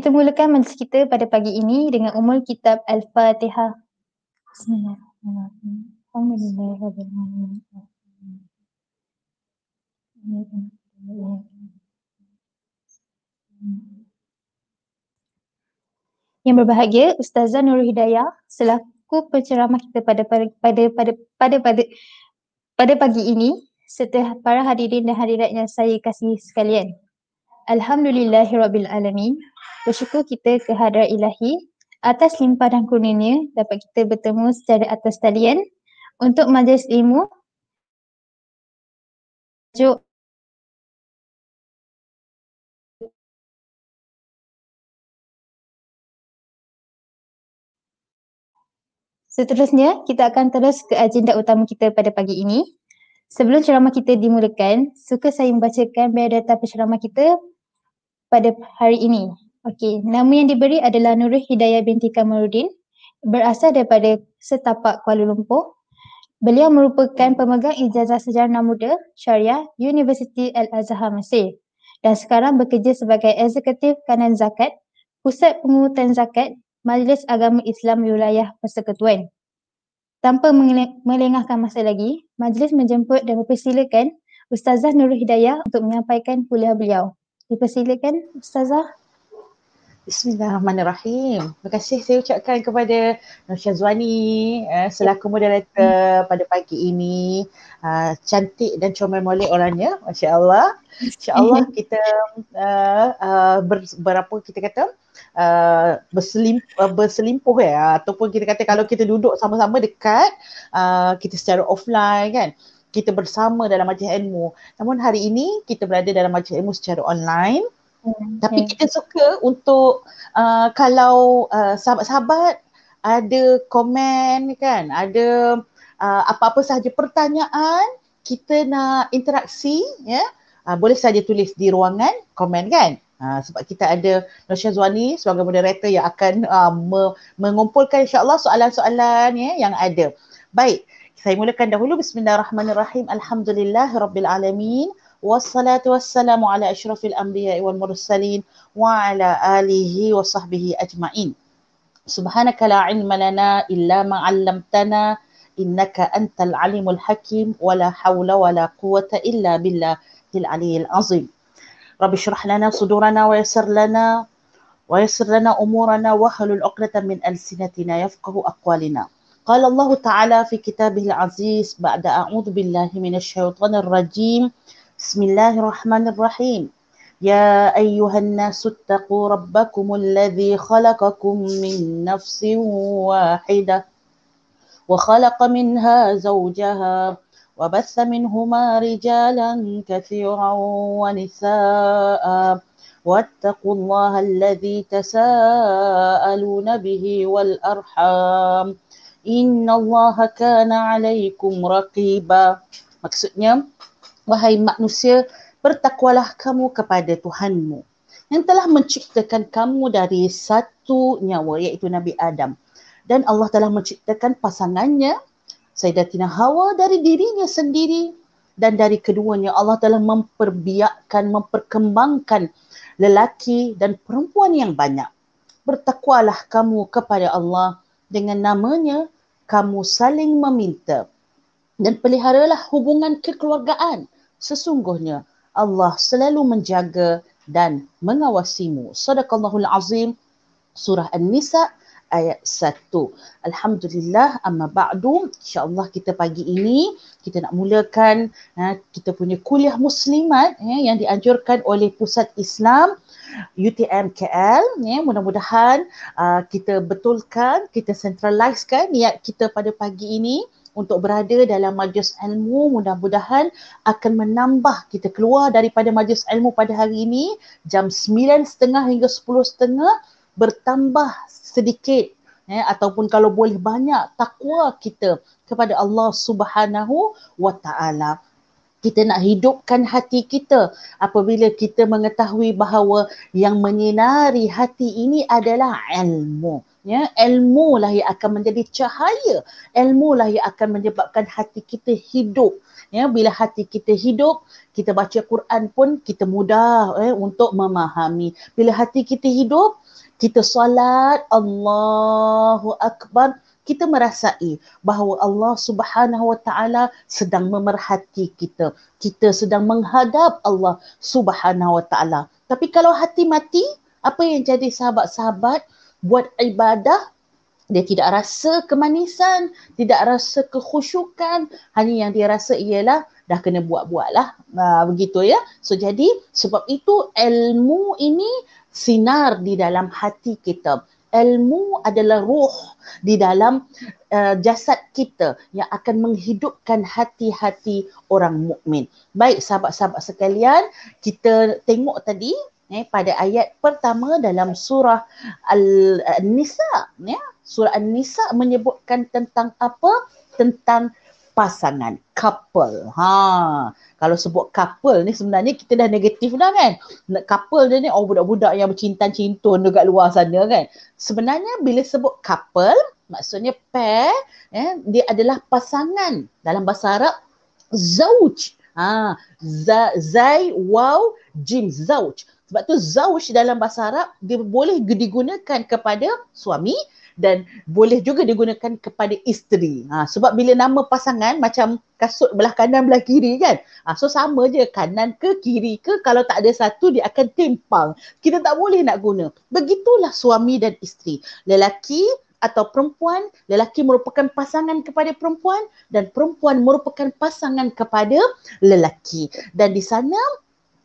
Kita mulakan majlis kita pada pagi ini dengan umul kitab Al-Fatihah. Yang berbahagia Ustazah Nur Hidayah selaku penceramah kita pada pada pada pada pada, pada, pada pagi ini serta para hadirin dan hadirat yang saya kasihi sekalian. Alhamdulillahirrabbilalamin. Bersyukur kita kehadiran ilahi atas limpahan kurnia dapat kita bertemu secara atas talian untuk majlis ilmu tajuk Seterusnya, kita akan terus ke agenda utama kita pada pagi ini Sebelum ceramah kita dimulakan, suka saya membacakan biodata penceramah kita pada hari ini. Okey, nama yang diberi adalah Nurul Hidayah binti Kamarudin berasal daripada setapak Kuala Lumpur. Beliau merupakan pemegang ijazah sejarah muda syariah University Al-Azhar Mesir dan sekarang bekerja sebagai eksekutif kanan zakat, pusat pengurutan zakat, Majlis Agama Islam Wilayah Persekutuan. Tanpa melengahkan masa lagi, majlis menjemput dan mempersilakan Ustazah Nurul Hidayah untuk menyampaikan kuliah beliau. Dipersilakan Ustazah. Bismillahirrahmanirrahim. Terima kasih saya ucapkan kepada Nusha Zwani uh, eh, selaku moderator hmm. pada pagi ini. Uh, cantik dan comel molek orangnya. Masya Allah. Insya Allah kita uh, uh, ber, berapa kita kata? uh, berselimp, uh, berselimpuh ya ataupun kita kata kalau kita duduk sama-sama dekat uh, kita secara offline kan kita bersama dalam majlis ilmu namun hari ini kita berada dalam majlis ilmu secara online okay. Hmm, tapi kita suka untuk uh, kalau uh, sahabat-sahabat ada komen kan ada uh, apa-apa sahaja pertanyaan kita nak interaksi ya yeah? uh, boleh saja tulis di ruangan komen kan Ha, sebab kita ada Nosyah Zwani sebagai moderator yang akan uh, me- mengumpulkan insyaAllah soalan-soalan ya, yang ada. Baik, saya mulakan dahulu. Bismillahirrahmanirrahim. Alhamdulillah, Rabbil Alamin. Wassalatu wassalamu ala ashrafil anbiya wal mursalin wa ala alihi wa sahbihi ajma'in. Subhanaka la ilma illa ma'allamtana innaka antal alimul hakim wa la hawla wa la quwata illa billah aliyil azim. رب اشرح لنا صدورنا ويسر لنا ويسر لنا أمورنا واحلل العقدة من ألسنتنا يفقه أقوالنا قال الله تعالى في كتابه العزيز بعد أعوذ بالله من الشيطان الرجيم بسم الله الرحمن الرحيم يا أيها الناس اتقوا ربكم الذي خلقكم من نفس واحدة وخلق منها زوجها وبث منهما رجالا كثيرا ونساء واتقوا الله الذي تساءلون به والأرحام إن الله كان عليكم رقيبا maksudnya wahai manusia bertakwalah kamu kepada Tuhanmu yang telah menciptakan kamu dari satu nyawa iaitu Nabi Adam dan Allah telah menciptakan pasangannya Sayyidatina Hawa dari dirinya sendiri dan dari keduanya Allah telah memperbiakkan, memperkembangkan lelaki dan perempuan yang banyak. Bertakwalah kamu kepada Allah dengan namanya kamu saling meminta dan peliharalah hubungan kekeluargaan. Sesungguhnya Allah selalu menjaga dan mengawasimu. Sadaqallahul Azim, Surah An-Nisa ayat 1. Alhamdulillah amma ba'du. Insya-Allah kita pagi ini kita nak mulakan ha, kita punya kuliah muslimat ya, yang dianjurkan oleh Pusat Islam UTM KL ya. Mudah-mudahan uh, kita betulkan, kita centralizekan niat kita pada pagi ini untuk berada dalam majlis ilmu mudah-mudahan akan menambah kita keluar daripada majlis ilmu pada hari ini jam 9.30 hingga 10.30 bertambah sedikit eh, ataupun kalau boleh banyak takwa kita kepada Allah Subhanahu wa taala kita nak hidupkan hati kita apabila kita mengetahui bahawa yang menyinari hati ini adalah ilmu ya ilmu lah yang akan menjadi cahaya ilmu lah yang akan menyebabkan hati kita hidup ya bila hati kita hidup kita baca Quran pun kita mudah eh untuk memahami bila hati kita hidup kita solat Allahu akbar kita merasai bahawa Allah Subhanahu Wa Taala sedang memerhati kita kita sedang menghadap Allah Subhanahu Wa Taala tapi kalau hati mati apa yang jadi sahabat-sahabat buat ibadah dia tidak rasa kemanisan, tidak rasa kekhusyukan. Hanya yang dia rasa ialah dah kena buat buatlah lah. Ah, begitu ya. So, jadi sebab itu ilmu ini sinar di dalam hati kita. Ilmu adalah ruh di dalam uh, jasad kita yang akan menghidupkan hati-hati orang mukmin. Baik sahabat-sahabat sekalian, kita tengok tadi eh pada ayat pertama dalam surah al nisa ya. Surah al nisa menyebutkan tentang apa? Tentang pasangan, couple. Ha, kalau sebut couple ni sebenarnya kita dah negatif dah kan couple dia ni oh budak-budak yang bercintan cintun dekat luar sana kan sebenarnya bila sebut couple maksudnya pair eh, dia adalah pasangan dalam bahasa Arab zauj ha, zai wow jim zauj sebab tu zauj dalam bahasa Arab dia boleh digunakan kepada suami dan boleh juga digunakan kepada isteri. Ha, sebab bila nama pasangan macam kasut belah kanan belah kiri kan. Ha, so sama je kanan ke kiri ke kalau tak ada satu dia akan timpang. Kita tak boleh nak guna. Begitulah suami dan isteri. Lelaki atau perempuan, lelaki merupakan pasangan kepada perempuan dan perempuan merupakan pasangan kepada lelaki. Dan di sana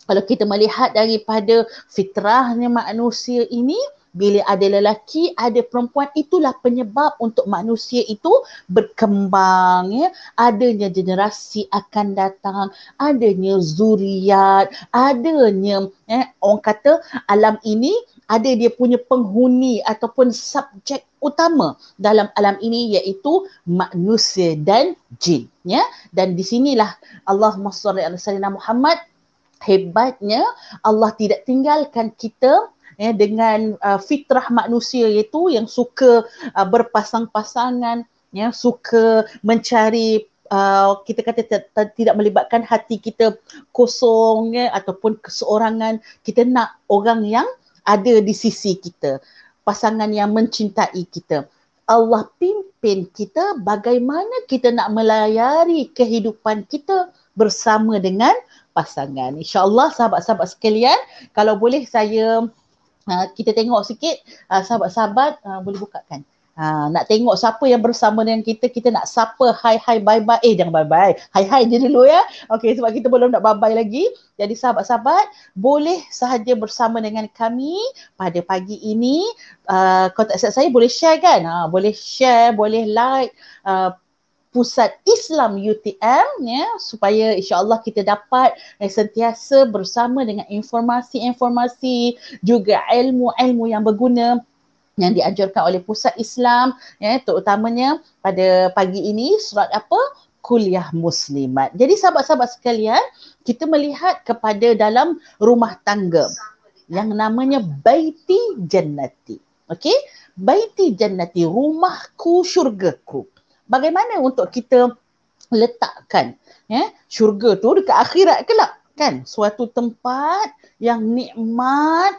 kalau kita melihat daripada fitrahnya manusia ini, bila ada lelaki ada perempuan itulah penyebab untuk manusia itu berkembang ya adanya generasi akan datang adanya zuriat adanya eh orang kata alam ini ada dia punya penghuni ataupun subjek utama dalam alam ini iaitu manusia dan jin ya dan di sinilah Allah Subhanahu Muhammad hebatnya Allah tidak tinggalkan kita ya, dengan uh, fitrah manusia itu yang suka uh, berpasang-pasangan ya suka mencari uh, kita kata tidak melibatkan hati kita kosong ya ataupun keseorangan kita nak orang yang ada di sisi kita pasangan yang mencintai kita Allah pimpin kita bagaimana kita nak melayari kehidupan kita bersama dengan pasangan. InsyaAllah sahabat-sahabat sekalian, kalau boleh saya Ah, kita tengok sikit ah, sahabat-sahabat uh, boleh bukakan. Uh, nak tengok siapa yang bersama dengan kita, kita nak siapa hai hai bye bye. Eh jangan bye bye. Hai hai je dulu ya. okay sebab kita belum nak bye bye lagi. Jadi sahabat-sahabat boleh sahaja bersama dengan kami pada pagi ini. Uh, tak saya boleh share kan? Uh, boleh share, boleh like. Uh, pusat Islam UTM ya supaya insyaallah kita dapat eh, sentiasa bersama dengan informasi-informasi juga ilmu-ilmu yang berguna yang diajarkan oleh pusat Islam ya terutamanya pada pagi ini surat apa kuliah muslimat. Jadi sahabat-sahabat sekalian, kita melihat kepada dalam rumah tangga yang namanya baiti jannati. Okey? Baiti jannati rumahku syurgaku bagaimana untuk kita letakkan ya syurga tu dekat akhirat kelak kan suatu tempat yang nikmat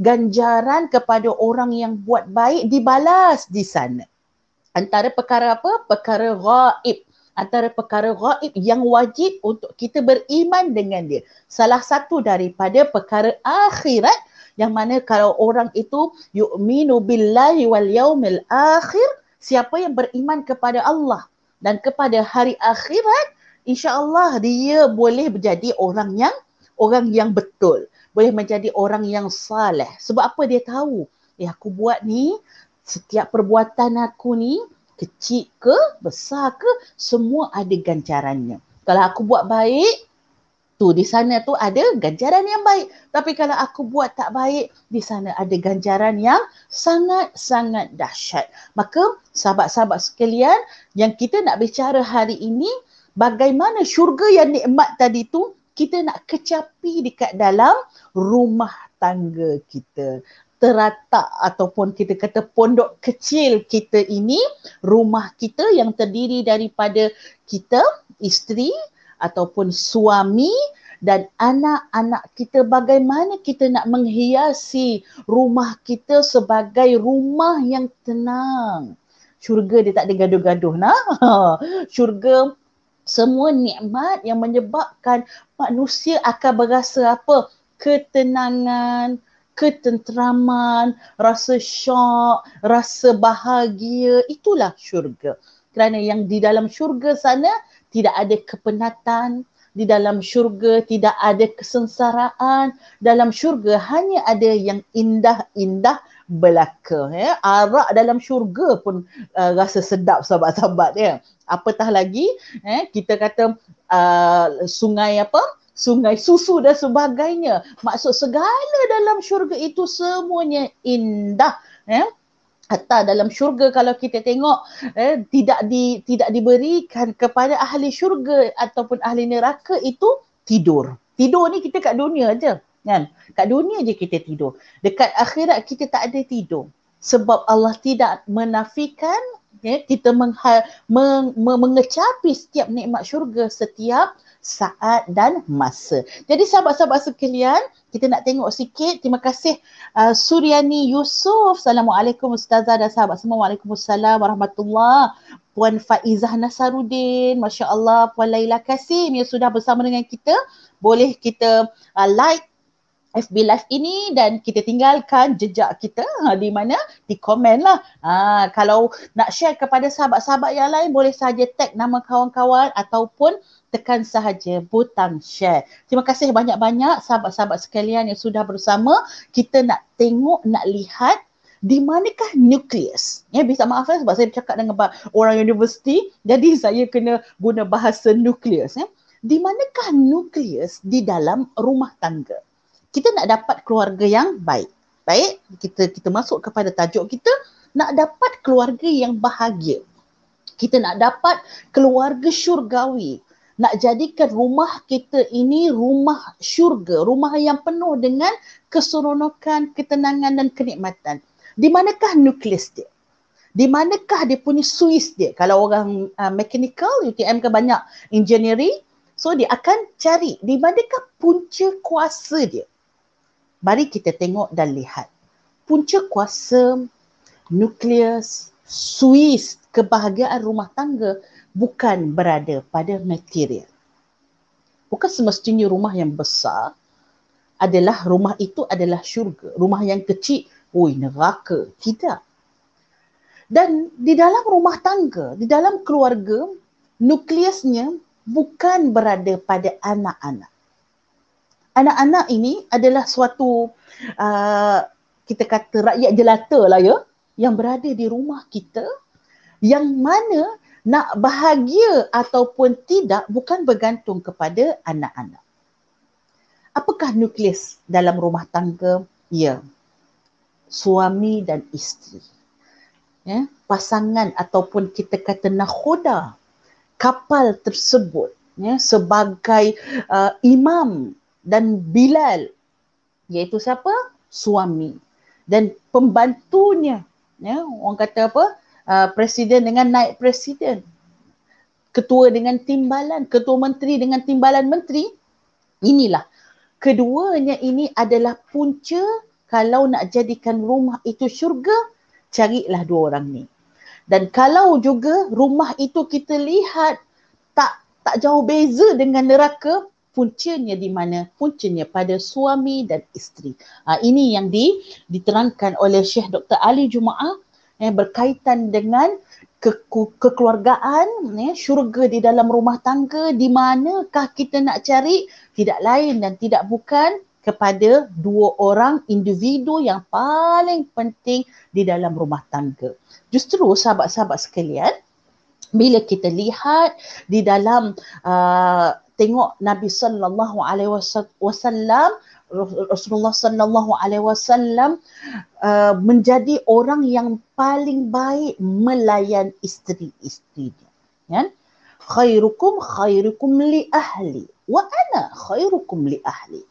ganjaran kepada orang yang buat baik dibalas di sana antara perkara apa perkara ghaib antara perkara ghaib yang wajib untuk kita beriman dengan dia salah satu daripada perkara akhirat yang mana kalau orang itu yu'minu billahi wal yaumil akhir siapa yang beriman kepada Allah dan kepada hari akhirat insya Allah dia boleh menjadi orang yang orang yang betul boleh menjadi orang yang saleh sebab apa dia tahu eh aku buat ni setiap perbuatan aku ni kecil ke besar ke semua ada ganjarannya kalau aku buat baik tu di sana tu ada ganjaran yang baik tapi kalau aku buat tak baik di sana ada ganjaran yang sangat-sangat dahsyat maka sahabat-sahabat sekalian yang kita nak bicara hari ini bagaimana syurga yang nikmat tadi tu kita nak kecapi dekat dalam rumah tangga kita terata ataupun kita kata pondok kecil kita ini rumah kita yang terdiri daripada kita isteri ataupun suami dan anak-anak kita bagaimana kita nak menghiasi rumah kita sebagai rumah yang tenang. Syurga dia tak ada gaduh-gaduh nah. Syurga semua nikmat yang menyebabkan manusia akan berasa apa? Ketenangan, ketenteraman, rasa syok, rasa bahagia. Itulah syurga. Kerana yang di dalam syurga sana, tidak ada kepenatan di dalam syurga tidak ada kesengsaraan dalam syurga hanya ada yang indah-indah belaka ya arak dalam syurga pun uh, rasa sedap sahabat-sahabat ya apatah lagi eh kita kata uh, sungai apa sungai susu dan sebagainya maksud segala dalam syurga itu semuanya indah ya eh? hatta dalam syurga kalau kita tengok eh, tidak di tidak diberikan kepada ahli syurga ataupun ahli neraka itu tidur. Tidur ni kita kat dunia aja kan. Kat dunia aja kita tidur. Dekat akhirat kita tak ada tidur. Sebab Allah tidak menafikan ya kita menghal, meng, me, mengecapi setiap nikmat syurga setiap saat dan masa. Jadi sahabat-sahabat sekalian, kita nak tengok sikit. Terima kasih uh, Suryani Yusuf. Assalamualaikum ustazah dan sahabat semua. Waalaikumsalam warahmatullahi Puan Faizah Nasarudin, Masya Allah, Puan Laila Kasim yang sudah bersama dengan kita. Boleh kita uh, like, FB live ini dan kita tinggalkan jejak kita ha, di mana di komen lah. Ha, kalau nak share kepada sahabat-sahabat yang lain boleh saja tag nama kawan-kawan ataupun tekan sahaja butang share. Terima kasih banyak-banyak sahabat-sahabat sekalian yang sudah bersama. Kita nak tengok, nak lihat di manakah nukleus. Ya, bisa maaf ya, sebab saya bercakap dengan orang universiti. Jadi saya kena guna bahasa nukleus. Ya. Di manakah nukleus di dalam rumah tangga? kita nak dapat keluarga yang baik. Baik, kita kita masuk kepada tajuk kita nak dapat keluarga yang bahagia. Kita nak dapat keluarga syurgawi. Nak jadikan rumah kita ini rumah syurga, rumah yang penuh dengan keseronokan, ketenangan dan kenikmatan. Di manakah nukleus dia? Di manakah dia punya suis dia? Kalau orang uh, mechanical, UTM ke banyak engineering. So dia akan cari di manakah punca kuasa dia mari kita tengok dan lihat punca kuasa nukleus suis kebahagiaan rumah tangga bukan berada pada material. Bukan semestinya rumah yang besar adalah rumah itu adalah syurga. Rumah yang kecil, oi neraka. Tidak. Dan di dalam rumah tangga, di dalam keluarga, nukleusnya bukan berada pada anak-anak anak-anak ini adalah suatu uh, kita kata rakyat jelata lah ya yang berada di rumah kita yang mana nak bahagia ataupun tidak bukan bergantung kepada anak-anak. Apakah nukleus dalam rumah tangga? Ya. Suami dan isteri. Ya, pasangan ataupun kita kata nahoda kapal tersebut ya sebagai uh, imam dan Bilal iaitu siapa suami dan pembantunya ya orang kata apa uh, presiden dengan naik presiden ketua dengan timbalan ketua menteri dengan timbalan menteri inilah keduanya ini adalah punca kalau nak jadikan rumah itu syurga carilah dua orang ni dan kalau juga rumah itu kita lihat tak tak jauh beza dengan neraka puncanya di mana puncanya pada suami dan isteri. Uh, ini yang di, diterangkan oleh Syekh Dr. Ali Jumaah eh, berkaitan dengan ke, ke, kekeluargaan, eh, syurga di dalam rumah tangga di manakah kita nak cari tidak lain dan tidak bukan kepada dua orang individu yang paling penting di dalam rumah tangga. Justru sahabat-sahabat sekalian, bila kita lihat di dalam uh, tengok Nabi sallallahu alaihi wasallam Rasulullah sallallahu alaihi wasallam uh, menjadi orang yang paling baik melayan isteri dia. kan khairukum khairukum li ahli wa ana khairukum li ahli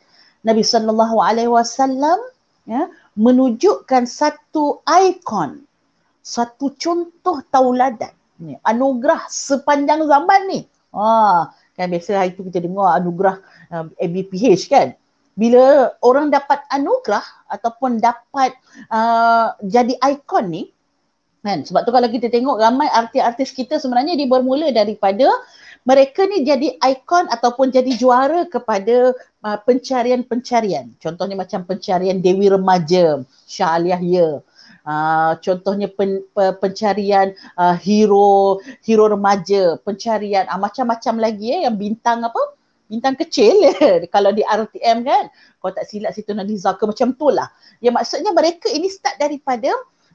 Nabi sallallahu alaihi wasallam ya, menunjukkan satu ikon satu contoh tauladan ni anugerah sepanjang zaman ni. Ha, kan biasa hari tu kita dengar anugerah uh, um, MBPH kan. Bila orang dapat anugerah ataupun dapat uh, jadi ikon ni kan sebab tu kalau kita tengok ramai artis-artis kita sebenarnya dia bermula daripada mereka ni jadi ikon ataupun jadi juara kepada uh, pencarian-pencarian. Contohnya macam pencarian Dewi Remaja, Syahliah Ye. Ya uh, contohnya pen, pen, pencarian uh, hero hero remaja pencarian uh, macam-macam lagi eh yang bintang apa bintang kecil eh, kalau di RTM kan kau tak silap situ Nadiza ke macam tu lah ya maksudnya mereka ini start daripada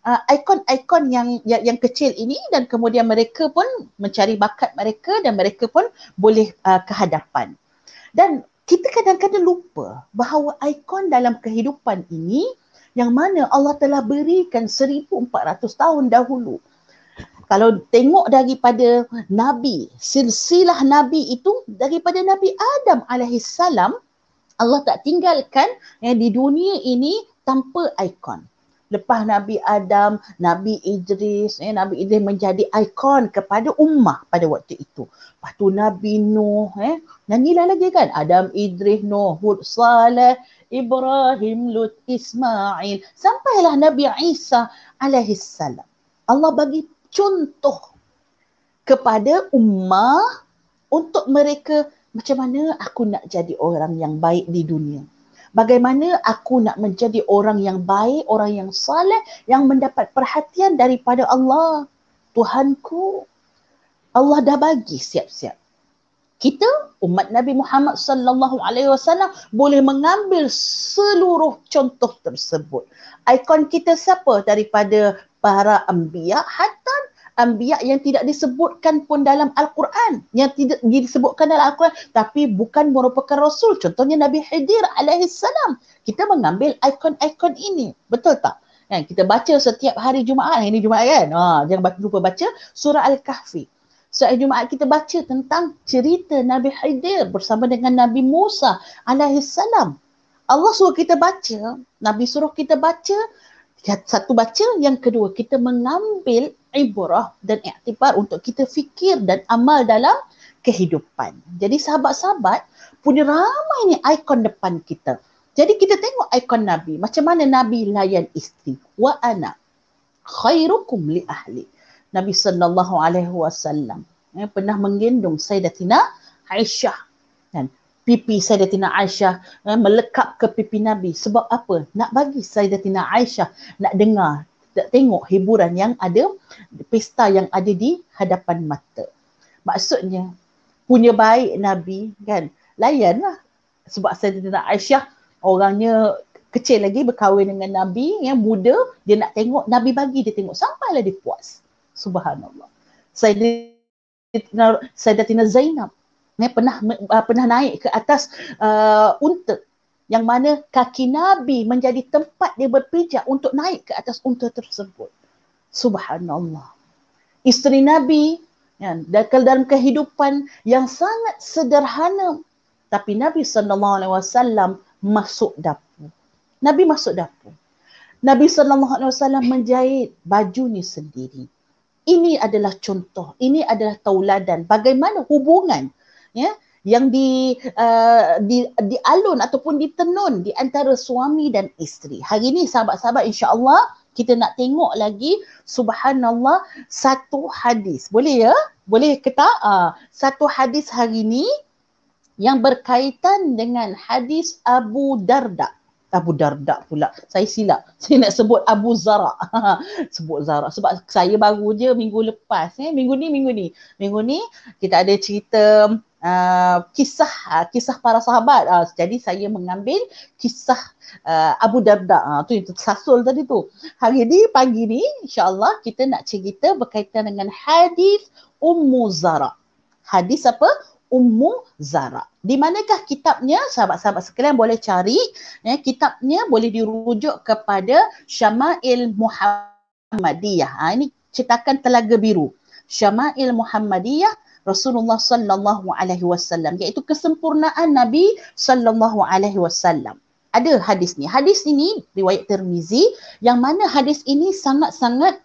uh, ikon-ikon yang, yang yang kecil ini dan kemudian mereka pun mencari bakat mereka dan mereka pun boleh uh, ke hadapan dan kita kadang-kadang lupa bahawa ikon dalam kehidupan ini yang mana Allah telah berikan 1400 tahun dahulu. Kalau tengok daripada Nabi, silsilah Nabi itu daripada Nabi Adam alaihi Allah tak tinggalkan yang di dunia ini tanpa ikon. Lepas Nabi Adam, Nabi Idris, eh, Nabi Idris menjadi ikon kepada ummah pada waktu itu. Lepas tu Nabi Nuh, eh, nyanyilah lagi kan? Adam, Idris, Nuh, Hud, Salah, Ibrahim, Lut, Ismail sampailah Nabi Isa Alaihissalam. Allah bagi contoh kepada ummah untuk mereka macam mana aku nak jadi orang yang baik di dunia. Bagaimana aku nak menjadi orang yang baik, orang yang saleh yang mendapat perhatian daripada Allah, Tuhanku. Allah dah bagi siap-siap kita umat Nabi Muhammad sallallahu alaihi wasallam boleh mengambil seluruh contoh tersebut. Ikon kita siapa daripada para anbiya hatta anbiya yang tidak disebutkan pun dalam al-Quran yang tidak disebutkan dalam al-Quran tapi bukan merupakan rasul contohnya Nabi Khidir alaihi salam kita mengambil ikon-ikon ini betul tak kan kita baca setiap hari Jumaat ini Jumaat kan ha jangan lupa baca surah al-kahfi Setiap Jumaat kita baca tentang cerita Nabi Khidir bersama dengan Nabi Musa alaihissalam. Allah suruh kita baca, Nabi suruh kita baca, ya, satu baca, yang kedua kita mengambil ibrah dan iktibar untuk kita fikir dan amal dalam kehidupan. Jadi sahabat-sahabat punya ramai ni ikon depan kita. Jadi kita tengok ikon Nabi. Macam mana Nabi layan isteri. Wa ana khairukum li ahli. Nabi sallallahu alaihi wasallam ya pernah menggendong Sayyidatina Aisyah kan pipi Sayyidatina Aisyah ya, eh, melekap ke pipi Nabi sebab apa nak bagi Sayyidatina Aisyah nak dengar nak tengok hiburan yang ada pesta yang ada di hadapan mata maksudnya punya baik Nabi kan layanlah sebab Sayyidatina Aisyah orangnya kecil lagi berkahwin dengan Nabi yang muda dia nak tengok Nabi bagi dia tengok sampailah dia puas Subhanallah. Sayyidina Sayyidatina Zainab ni ya, pernah uh, pernah naik ke atas uh, unta yang mana kaki Nabi menjadi tempat dia berpijak untuk naik ke atas unta tersebut. Subhanallah. Isteri Nabi ya, dalam kehidupan yang sangat sederhana tapi Nabi sallallahu alaihi wasallam masuk dapur. Nabi masuk dapur. Nabi sallallahu alaihi wasallam menjahit baju ni sendiri ini adalah contoh ini adalah tauladan bagaimana hubungan ya yang di uh, di dialun ataupun ditenun di antara suami dan isteri. Hari ini sahabat-sahabat insya-Allah kita nak tengok lagi subhanallah satu hadis. Boleh ya? Boleh ke tak? Uh, satu hadis hari ini yang berkaitan dengan hadis Abu Darda. Abu Darda pula. Saya silap. Saya nak sebut Abu Zara. sebut Zara. Sebab saya baru je minggu lepas. Eh. Minggu ni, minggu ni. Minggu ni kita ada cerita uh, kisah uh, kisah para sahabat. Uh, jadi saya mengambil kisah uh, Abu Darda. Uh, itu uh, yang sasul tadi tu. Hari ni, pagi ni insyaAllah kita nak cerita berkaitan dengan hadis Ummu Zara. Hadis apa? Ummu Zara. Di manakah kitabnya sahabat-sahabat sekalian boleh cari ya kitabnya boleh dirujuk kepada Syama'il Muhammadiyah. Ha, ini cetakan telaga biru. Syama'il Muhammadiyah Rasulullah sallallahu alaihi wasallam iaitu kesempurnaan Nabi sallallahu alaihi wasallam. Ada hadis ni. Hadis ini riwayat Tirmizi yang mana hadis ini sangat-sangat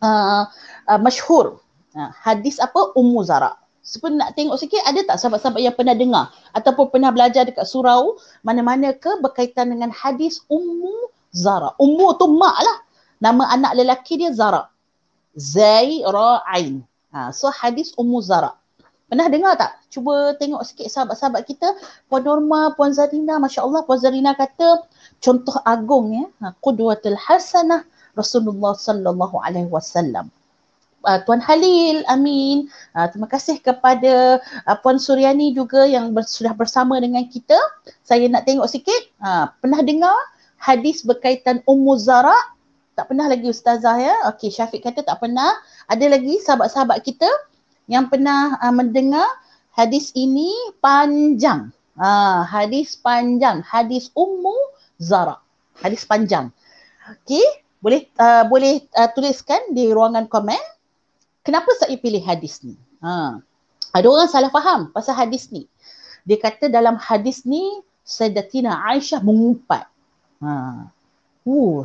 uh, uh, masyhur. Uh, hadis apa? Ummu Zara sebenarnya nak tengok sikit ada tak sahabat-sahabat yang pernah dengar ataupun pernah belajar dekat surau mana-mana ke berkaitan dengan hadis Ummu Zara. Ummu tu mak lah. Nama anak lelaki dia Zara. Zairain. Ha, so hadis Ummu Zara. Pernah dengar tak? Cuba tengok sikit sahabat-sahabat kita. Puan Norma, Puan Zarina, Masya Allah Puan Zarina kata contoh agung ya. Ha, Qudwatul Hasanah Rasulullah Sallallahu Alaihi Wasallam uh, Tuan Halil, amin. Uh, terima kasih kepada uh, Puan Suryani juga yang ber- sudah bersama dengan kita. Saya nak tengok sikit, uh, pernah dengar hadis berkaitan Ummu Zara? Tak pernah lagi Ustazah ya? Okey, Syafiq kata tak pernah. Ada lagi sahabat-sahabat kita yang pernah uh, mendengar hadis ini panjang. Uh, hadis panjang, hadis Ummu Zara. Hadis panjang. Okey, boleh uh, boleh uh, tuliskan di ruangan komen kenapa saya pilih hadis ni? Ha. Ada orang salah faham pasal hadis ni. Dia kata dalam hadis ni Sayyidatina Aisyah mengumpat. Ha. Uh,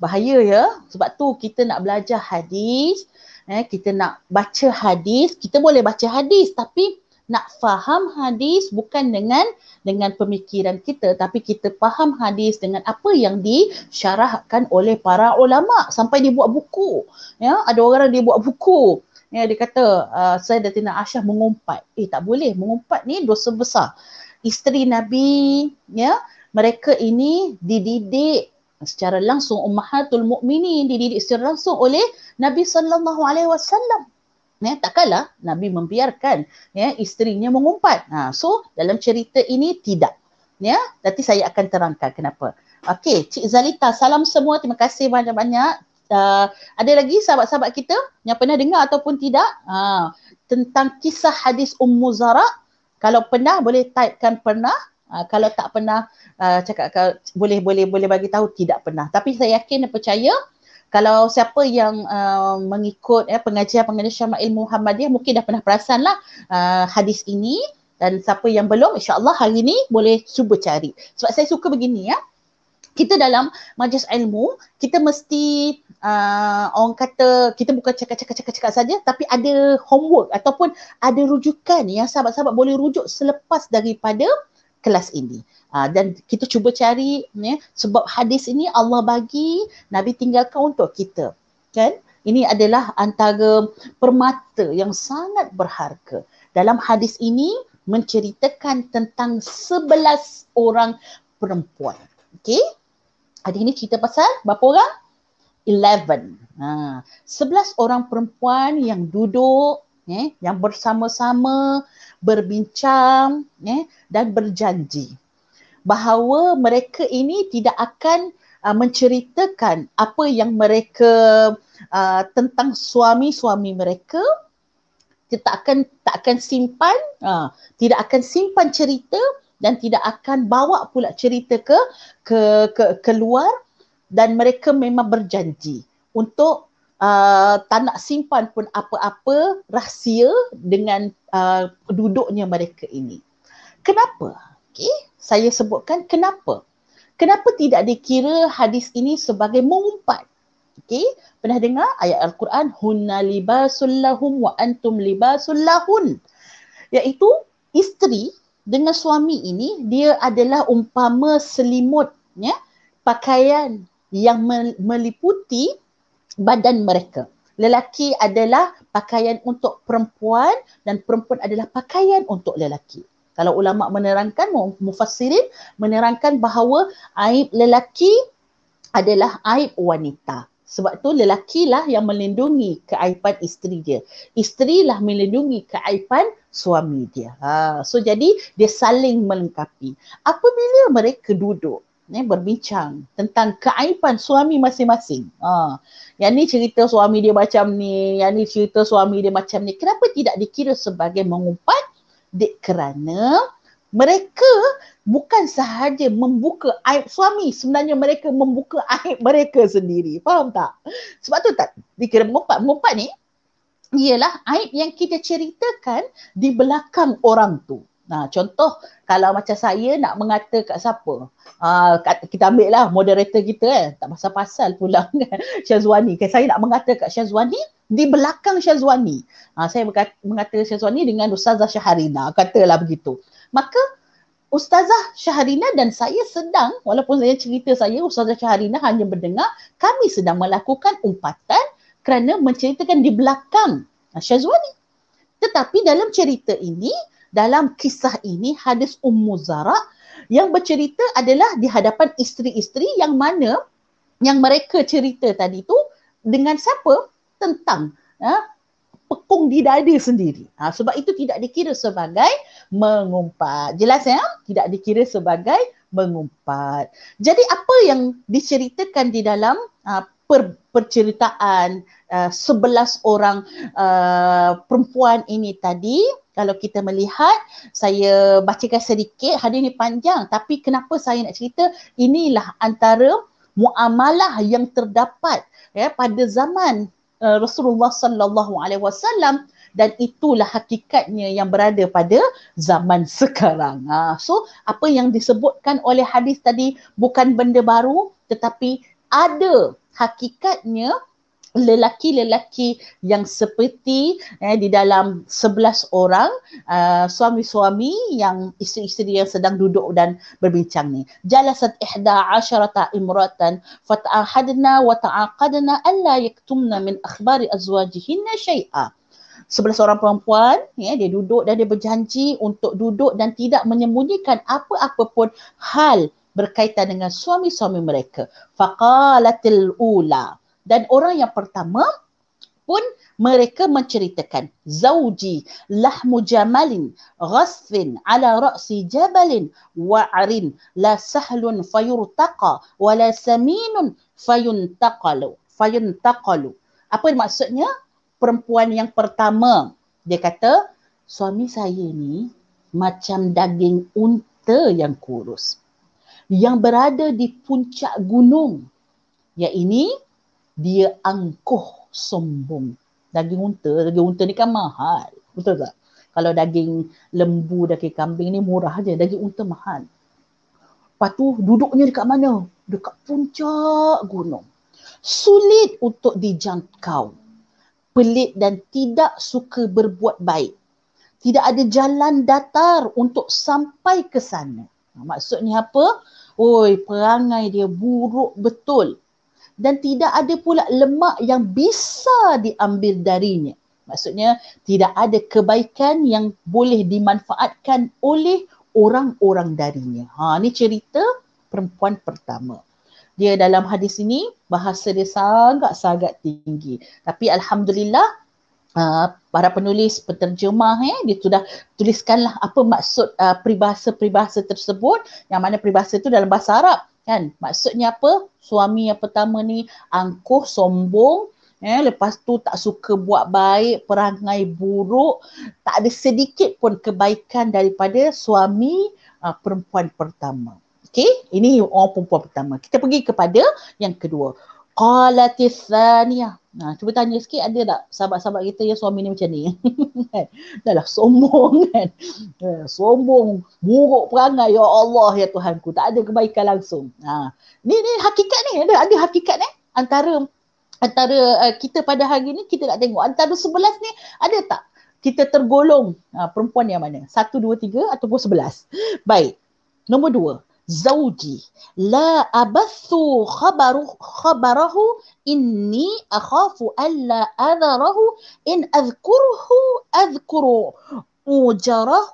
bahaya ya. Sebab tu kita nak belajar hadis, eh, kita nak baca hadis, kita boleh baca hadis tapi nak faham hadis bukan dengan dengan pemikiran kita tapi kita faham hadis dengan apa yang disyarahkan oleh para ulama sampai dia buat buku ya ada orang dia buat buku ya dia kata ah, saya Datina Aisyah mengumpat eh tak boleh mengumpat ni dosa besar isteri nabi ya mereka ini dididik secara langsung ummahatul mukminin dididik secara langsung oleh Nabi sallallahu alaihi wasallam ya tak kalah nabi membiarkan ya isterinya mengumpat ha so dalam cerita ini tidak ya nanti saya akan terangkan kenapa okey cik zalita salam semua terima kasih banyak-banyak uh, ada lagi sahabat-sahabat kita yang pernah dengar ataupun tidak ha tentang kisah hadis ummu zara kalau pernah boleh typekan pernah ha, kalau tak pernah uh, cakap boleh boleh boleh bagi tahu tidak pernah tapi saya yakin dan percaya kalau siapa yang uh, mengikut ya, eh, pengajian-pengajian Syama'il Muhammadiyah mungkin dah pernah perasanlah uh, hadis ini dan siapa yang belum insyaAllah hari ini boleh cuba cari. Sebab saya suka begini ya. Kita dalam majlis ilmu, kita mesti uh, orang kata kita bukan cakap-cakap-cakap saja tapi ada homework ataupun ada rujukan yang sahabat-sahabat boleh rujuk selepas daripada kelas ini uh, dan kita cuba cari ya sebab hadis ini Allah bagi nabi tinggalkan untuk kita kan ini adalah antara permata yang sangat berharga dalam hadis ini menceritakan tentang sebelas orang perempuan okay hadis ini cerita pasal berapa orang 11 ha ah, orang perempuan yang duduk eh, yang bersama-sama berbincang eh, dan berjanji bahawa mereka ini tidak akan uh, menceritakan apa yang mereka uh, tentang suami-suami mereka dia tak akan tak akan simpan uh, tidak akan simpan cerita dan tidak akan bawa pula cerita ke ke ke keluar dan mereka memang berjanji untuk Uh, tak nak simpan pun apa-apa rahsia dengan uh, duduknya mereka ini. Kenapa? Okay. Saya sebutkan kenapa. Kenapa tidak dikira hadis ini sebagai mengumpat? Okay. Pernah dengar ayat Al-Quran? Hunna libasul lahum wa antum libasul lahun. Yaitu isteri dengan suami ini dia adalah umpama selimut ya pakaian yang meliputi badan mereka. Lelaki adalah pakaian untuk perempuan dan perempuan adalah pakaian untuk lelaki. Kalau ulama menerangkan mufassirin menerangkan bahawa aib lelaki adalah aib wanita. Sebab tu lelaki lah yang melindungi keaiban isteri dia. Isteri lah melindungi keaiban suami dia. Ha. So jadi dia saling melengkapi. Apabila mereka duduk, eh, berbincang tentang keaiban suami masing-masing. Ha. Yang ni cerita suami dia macam ni, yang ni cerita suami dia macam ni. Kenapa tidak dikira sebagai mengumpat? Dek kerana mereka bukan sahaja membuka aib suami, sebenarnya mereka membuka aib mereka sendiri. Faham tak? Sebab tu tak dikira mengumpat. Mengumpat ni ialah aib yang kita ceritakan di belakang orang tu. Nah, contoh kalau macam saya nak mengata kat siapa? Uh, kita ambil lah moderator kita eh. Tak pasal-pasal pulang kan, Syazwani. Kalau saya nak mengata kat Syazwani, di belakang Syazwani. Uh, saya berkata, mengata Syazwani dengan Ustazah Syaharina. Katalah begitu. Maka Ustazah Syaharina dan saya sedang, walaupun saya cerita saya, Ustazah Syaharina hanya mendengar, kami sedang melakukan umpatan kerana menceritakan di belakang ah, Syazwani. Tetapi dalam cerita ini, dalam kisah ini hadis Ummu Zara yang bercerita adalah di hadapan isteri-isteri yang mana yang mereka cerita tadi tu dengan siapa tentang ha, pekung di dada sendiri. Ha, sebab itu tidak dikira sebagai mengumpat. Jelas ya? Tidak dikira sebagai mengumpat. Jadi apa yang diceritakan di dalam ha, per, perceritaan uh, ha, 11 orang uh, perempuan ini tadi kalau kita melihat saya bacakan sedikit hadis ni panjang tapi kenapa saya nak cerita inilah antara muamalah yang terdapat ya pada zaman uh, Rasulullah sallallahu alaihi wasallam dan itulah hakikatnya yang berada pada zaman sekarang. Ha. so apa yang disebutkan oleh hadis tadi bukan benda baru tetapi ada hakikatnya lelaki-lelaki yang seperti eh, di dalam sebelas orang uh, suami-suami yang isteri-isteri yang sedang duduk dan berbincang ni. Jalasat ihda asharata imratan fata'ahadna wa ta'aqadna alla yaktumna min akhbari azwajihinna syai'a. Sebelas orang perempuan, ya, dia duduk dan dia berjanji untuk duduk dan tidak menyembunyikan apa-apa pun hal berkaitan dengan suami-suami mereka. Faqalatil ula dan orang yang pertama pun mereka menceritakan zauji lahmu jamalin ghasfin ala ra'si jabalin wa'rin la sahlun fayurtaqa wa la saminun fayuntaqalu fayuntaqalu apa maksudnya perempuan yang pertama dia kata suami saya ni macam daging unta yang kurus yang berada di puncak gunung yang ini dia angkuh sombong. Daging unta, daging unta ni kan mahal. Betul tak? Kalau daging lembu, daging kambing ni murah je. Daging unta mahal. Lepas tu duduknya dekat mana? Dekat puncak gunung. Sulit untuk dijangkau. Pelit dan tidak suka berbuat baik. Tidak ada jalan datar untuk sampai ke sana. Maksudnya apa? Oi, perangai dia buruk betul dan tidak ada pula lemak yang bisa diambil darinya. Maksudnya tidak ada kebaikan yang boleh dimanfaatkan oleh orang-orang darinya. Ha, ini cerita perempuan pertama. Dia dalam hadis ini bahasa dia sangat-sangat tinggi. Tapi Alhamdulillah Uh, para penulis penterjemah eh dia sudah tuliskanlah apa maksud uh, peribahasa-peribahasa tersebut yang mana peribahasa itu dalam bahasa Arab kan maksudnya apa suami yang pertama ni angkuh sombong eh lepas tu tak suka buat baik perangai buruk tak ada sedikit pun kebaikan daripada suami uh, perempuan pertama okey ini orang perempuan pertama kita pergi kepada yang kedua qalatith thaniyah. Ha, nah, cuba tanya sikit ada tak sahabat-sahabat kita yang suami ni macam ni. Kan? Dah lah sombong kan. Ha, sombong, buruk perangai ya Allah ya Tuhanku. Tak ada kebaikan langsung. Ha. Ni ni hakikat ni ada ada hakikat ni antara antara uh, kita pada hari ni kita nak tengok antara sebelas ni ada tak kita tergolong uh, perempuan yang mana? Satu, dua, tiga ataupun sebelas. Baik. Nombor dua. زوجي لا أبث خبره, خبره إني أخاف ألا أذره إن أذكره أذكر أجره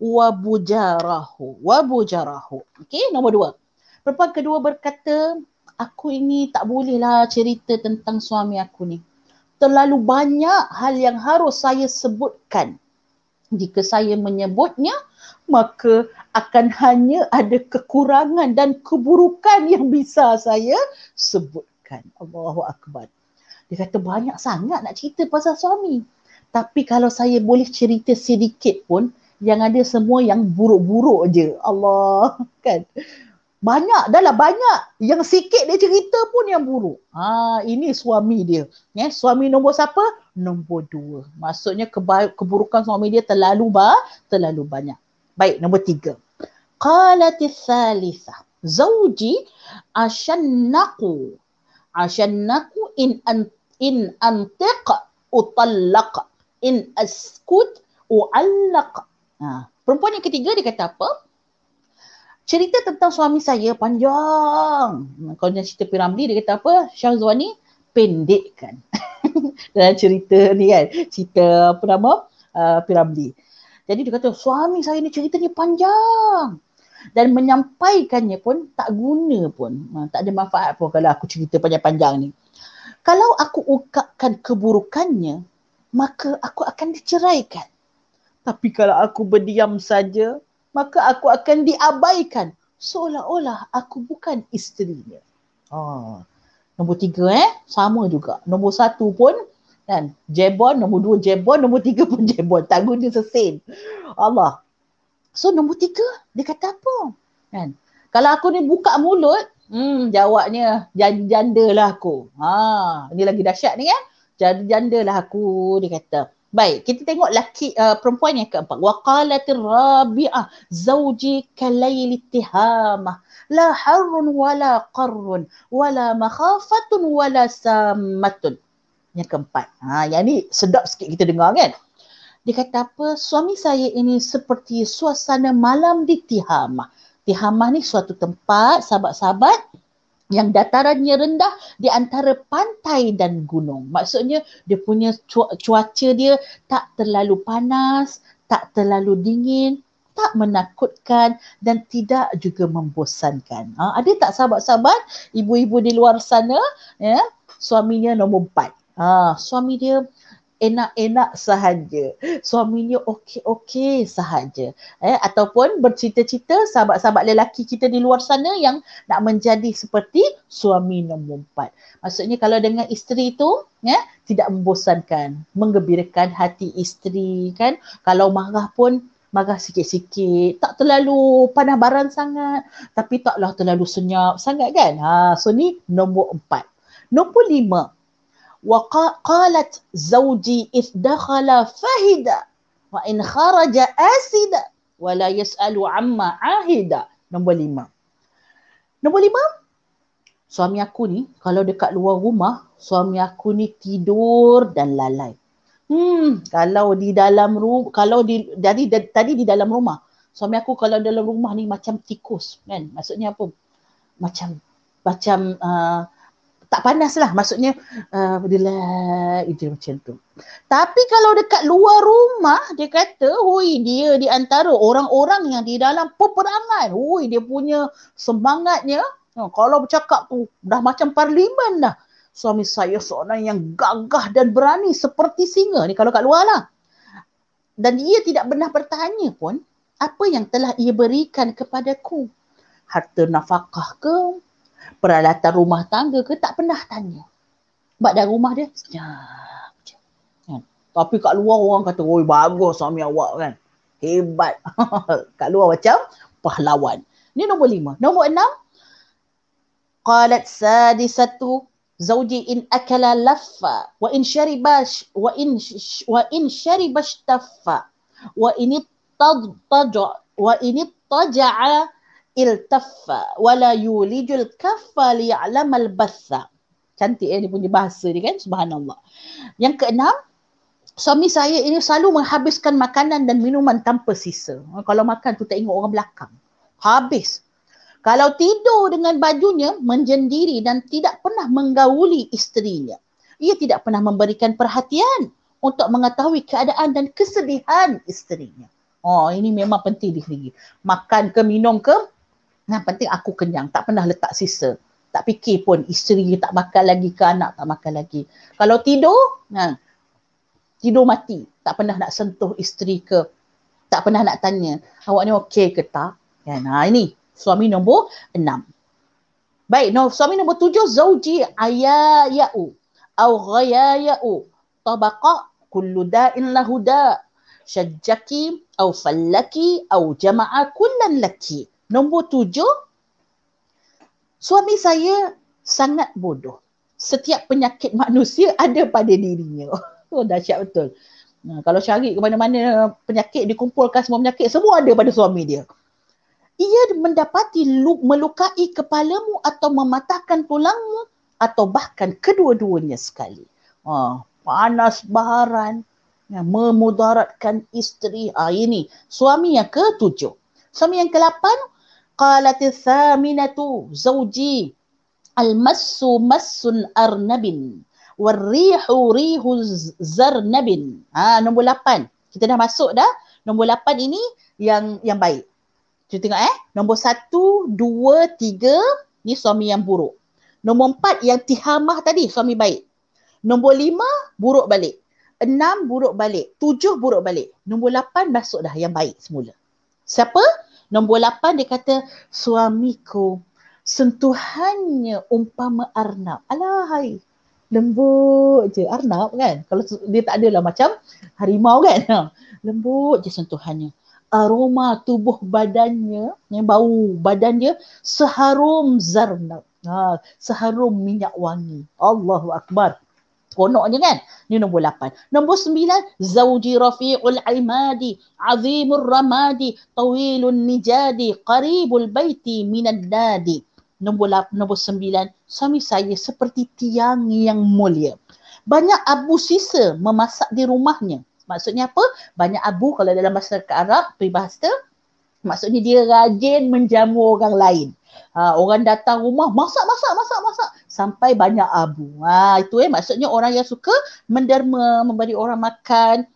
وبجاره وبجاره okay nombor dua perempuan kedua berkata aku ini tak bolehlah cerita tentang suami aku ni terlalu banyak hal yang harus saya sebutkan jika saya menyebutnya maka akan hanya ada kekurangan dan keburukan yang bisa saya sebutkan Allahu akbar dia kata banyak sangat nak cerita pasal suami tapi kalau saya boleh cerita sedikit pun yang ada semua yang buruk-buruk je Allah kan banyak dalam banyak yang sikit dia cerita pun yang buruk. Ha ini suami dia. Ya, eh, suami nombor siapa? Nombor dua. Maksudnya keburukan suami dia terlalu ba terlalu banyak. Baik, nombor tiga. Qalat thalitha. Zawji ashannaqu. Ashannaqu in an in antiq utallaq. In askut u'allaq. Ha, perempuan yang ketiga dia kata apa? cerita tentang suami saya panjang. Kalau cerita Piramli dia kata apa? Syazwani pendekkan. Dalam cerita ni kan. Cerita apa nama? Uh, Piramli. Jadi dia kata suami saya ni ceritanya panjang. Dan menyampaikannya pun tak guna pun. Ha, tak ada manfaat pun kalau aku cerita panjang-panjang ni. Kalau aku ungkapkan keburukannya, maka aku akan diceraikan. Tapi kalau aku berdiam saja, maka aku akan diabaikan seolah-olah aku bukan isterinya. Ha. Nombor tiga eh, sama juga. Nombor satu pun kan, jebon, nombor dua jebon, nombor tiga pun jebon. Tak guna sesin. Allah. So nombor tiga, dia kata apa? Kan? Kalau aku ni buka mulut, hmm, jawabnya janda lah aku. Ha, ini lagi dahsyat ni kan. Janda lah aku, dia kata. Baik, kita tengok laki uh, perempuan yang keempat. Waqalatir Rabi'ah zawji kalaili tihamah la harrun wala qarrun wala makhafatun wala sammatun. Yang keempat. Ha, yang ni sedap sikit kita dengar kan? Dia kata apa? Suami saya ini seperti suasana malam di Tihamah. Tihamah ni suatu tempat sahabat-sahabat yang datarannya rendah di antara pantai dan gunung. Maksudnya dia punya cuaca dia tak terlalu panas, tak terlalu dingin, tak menakutkan dan tidak juga membosankan. Ha, ada tak sahabat-sahabat, ibu-ibu di luar sana, ya, suaminya nombor empat. Ha, suami dia enak-enak sahaja. Suaminya okey-okey sahaja. Eh, ataupun bercita-cita sahabat-sahabat lelaki kita di luar sana yang nak menjadi seperti suami nombor empat. Maksudnya kalau dengan isteri tu, ya, eh, tidak membosankan, menggembirakan hati isteri kan. Kalau marah pun marah sikit-sikit, tak terlalu panah barang sangat tapi taklah terlalu senyap sangat kan. Ha, so ni nombor empat. Nombor lima, وقالت زوجي إذ دخل فهد وإن خرج آسد ولا yasalu amma ahida. نمبر لما نمبر لما Suami aku ni, kalau dekat luar rumah, suami aku ni tidur dan lalai. Hmm, kalau di dalam rumah, kalau di, dari, tadi di dalam rumah, suami aku kalau dalam rumah ni macam tikus, kan? Maksudnya apa? Macam, macam, uh, tak panas lah maksudnya uh, dia je macam tu tapi kalau dekat luar rumah dia kata hui dia di antara orang-orang yang di dalam peperangan hui dia punya semangatnya uh, kalau bercakap tu dah macam parlimen dah suami saya seorang yang gagah dan berani seperti singa ni kalau kat luar lah dan dia tidak pernah bertanya pun apa yang telah ia berikan kepadaku harta nafkah ke peralatan rumah tangga ke tak pernah tanya. Sebab dalam rumah dia senyap. Kan. Tapi kat luar orang kata, oi bagus suami awak kan. Hebat. kat luar macam pahlawan. Ini nombor lima. Nombor enam. Qalat satu, zauji in akala laffa wa in syaribash wa in wa in syaribash taffa wa ini tadtaja wa ini taja'a iltaffa wala yulijul kaffa li'lam al-bassa. Cantik eh dia punya bahasa ni kan subhanallah. Yang keenam Suami saya ini selalu menghabiskan makanan dan minuman tanpa sisa. Kalau makan tu tak ingat orang belakang. Habis. Kalau tidur dengan bajunya, menjendiri dan tidak pernah menggauli isterinya. Ia tidak pernah memberikan perhatian untuk mengetahui keadaan dan kesedihan isterinya. Oh, ini memang penting di sini. Makan ke minum ke, yang penting aku kenyang, tak pernah letak sisa. Tak fikir pun isteri tak makan lagi ke anak tak makan lagi. Kalau tidur, ha, tidur mati. Tak pernah nak sentuh isteri ke. Tak pernah nak tanya, awak ni okey ke tak? Ya, nah ini suami nombor enam. Baik, no, suami nombor tujuh, Zawji ayaya'u. Au ghayaya'u. Tabaqa kullu da'in lahuda da'. Syajjaki au fallaki au jama'a kullan laki. Nombor tujuh, suami saya sangat bodoh. Setiap penyakit manusia ada pada dirinya. Oh, dah dahsyat betul. Nah, ha, kalau cari ke mana-mana penyakit, dikumpulkan semua penyakit, semua ada pada suami dia. Ia mendapati melukai kepalamu atau mematahkan tulangmu atau bahkan kedua-duanya sekali. Oh, panas baharan yang memudaratkan isteri. Ah, ini suami yang ketujuh. Suami yang kelapan, قالت الثامنة زوجي المس مس أرنب والريح ريح zarnabin. ها nombor lapan, kita dah masuk dah nombor lapan ini yang yang baik kita tengok eh nombor satu, dua, tiga, ni suami yang buruk nombor empat yang tihamah tadi suami baik nombor lima buruk balik Enam buruk balik Tujuh buruk balik nombor lapan masuk dah yang baik semula siapa Nombor 8 dia kata suamiku sentuhannya umpama arnab. alahai Lembut je arnab kan. Kalau dia tak adalah macam harimau kan. Ha. Lembut je sentuhannya. Aroma tubuh badannya yang bau badan dia seharum zarnab. Ha, seharum minyak wangi. Allahu akbar seronoknya kan. Ini nombor 8. Nombor 9, zauji rafi'ul imadi, azimur ramadi, tawilun nijadi, qaribul baiti minan nadi. Nombor 8, nombor 9, suami saya seperti tiang yang mulia. Banyak abu sisa memasak di rumahnya. Maksudnya apa? Banyak abu kalau dalam bahasa Arab, peribahasa, maksudnya dia rajin menjamu orang lain. Ha, orang datang rumah masak masak masak masak sampai banyak abu. Ha, itu eh maksudnya orang yang suka menderma, memberi orang makan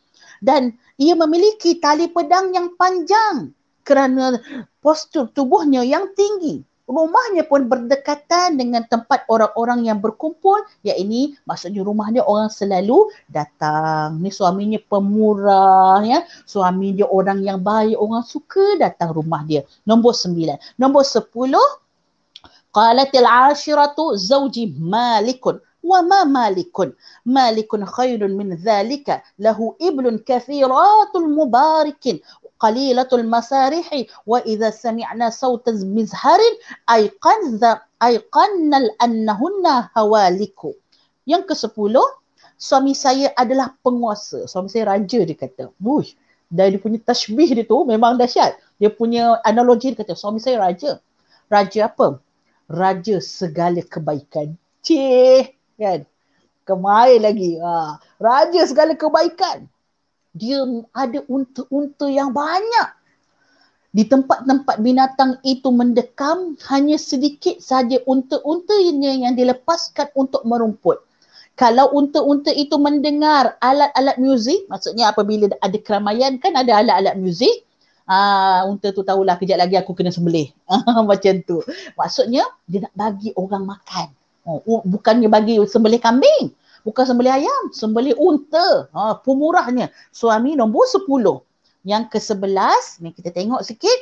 dan ia memiliki tali pedang yang panjang kerana postur tubuhnya yang tinggi rumahnya pun berdekatan dengan tempat orang-orang yang berkumpul Ya ini maksudnya rumahnya orang selalu datang ni suaminya pemurah ya suami dia orang yang baik orang suka datang rumah dia nombor sembilan nombor sepuluh qalatil ashiratu zawji malikun ma مالك مالك خير min ذلك له iblun kathiratul المبارك qalilatul masarihi wa idza sami'na sawta mizharin ayqanza ayqannal annahunna hawaliku yang ke-10 suami saya adalah penguasa suami saya raja dia kata wuih dan dia punya tashbih dia tu memang dahsyat dia punya analogi dia kata suami saya raja raja apa raja segala kebaikan cih kan kemai lagi ha. raja segala kebaikan dia ada unta-unta yang banyak. Di tempat-tempat binatang itu mendekam, hanya sedikit saja unta-untanya yang dilepaskan untuk merumput. Kalau unta-unta itu mendengar alat-alat muzik, maksudnya apabila ada keramaian kan ada alat-alat muzik, Ah, unta tu tahulah kejap lagi aku kena sembelih. Macam tu. Maksudnya dia nak bagi orang makan. Oh, oh bukannya bagi sembelih kambing bukan sembelih ayam, sembelih unta. Ha, pemurahnya. Suami nombor sepuluh, Yang ke sebelas ni kita tengok sikit.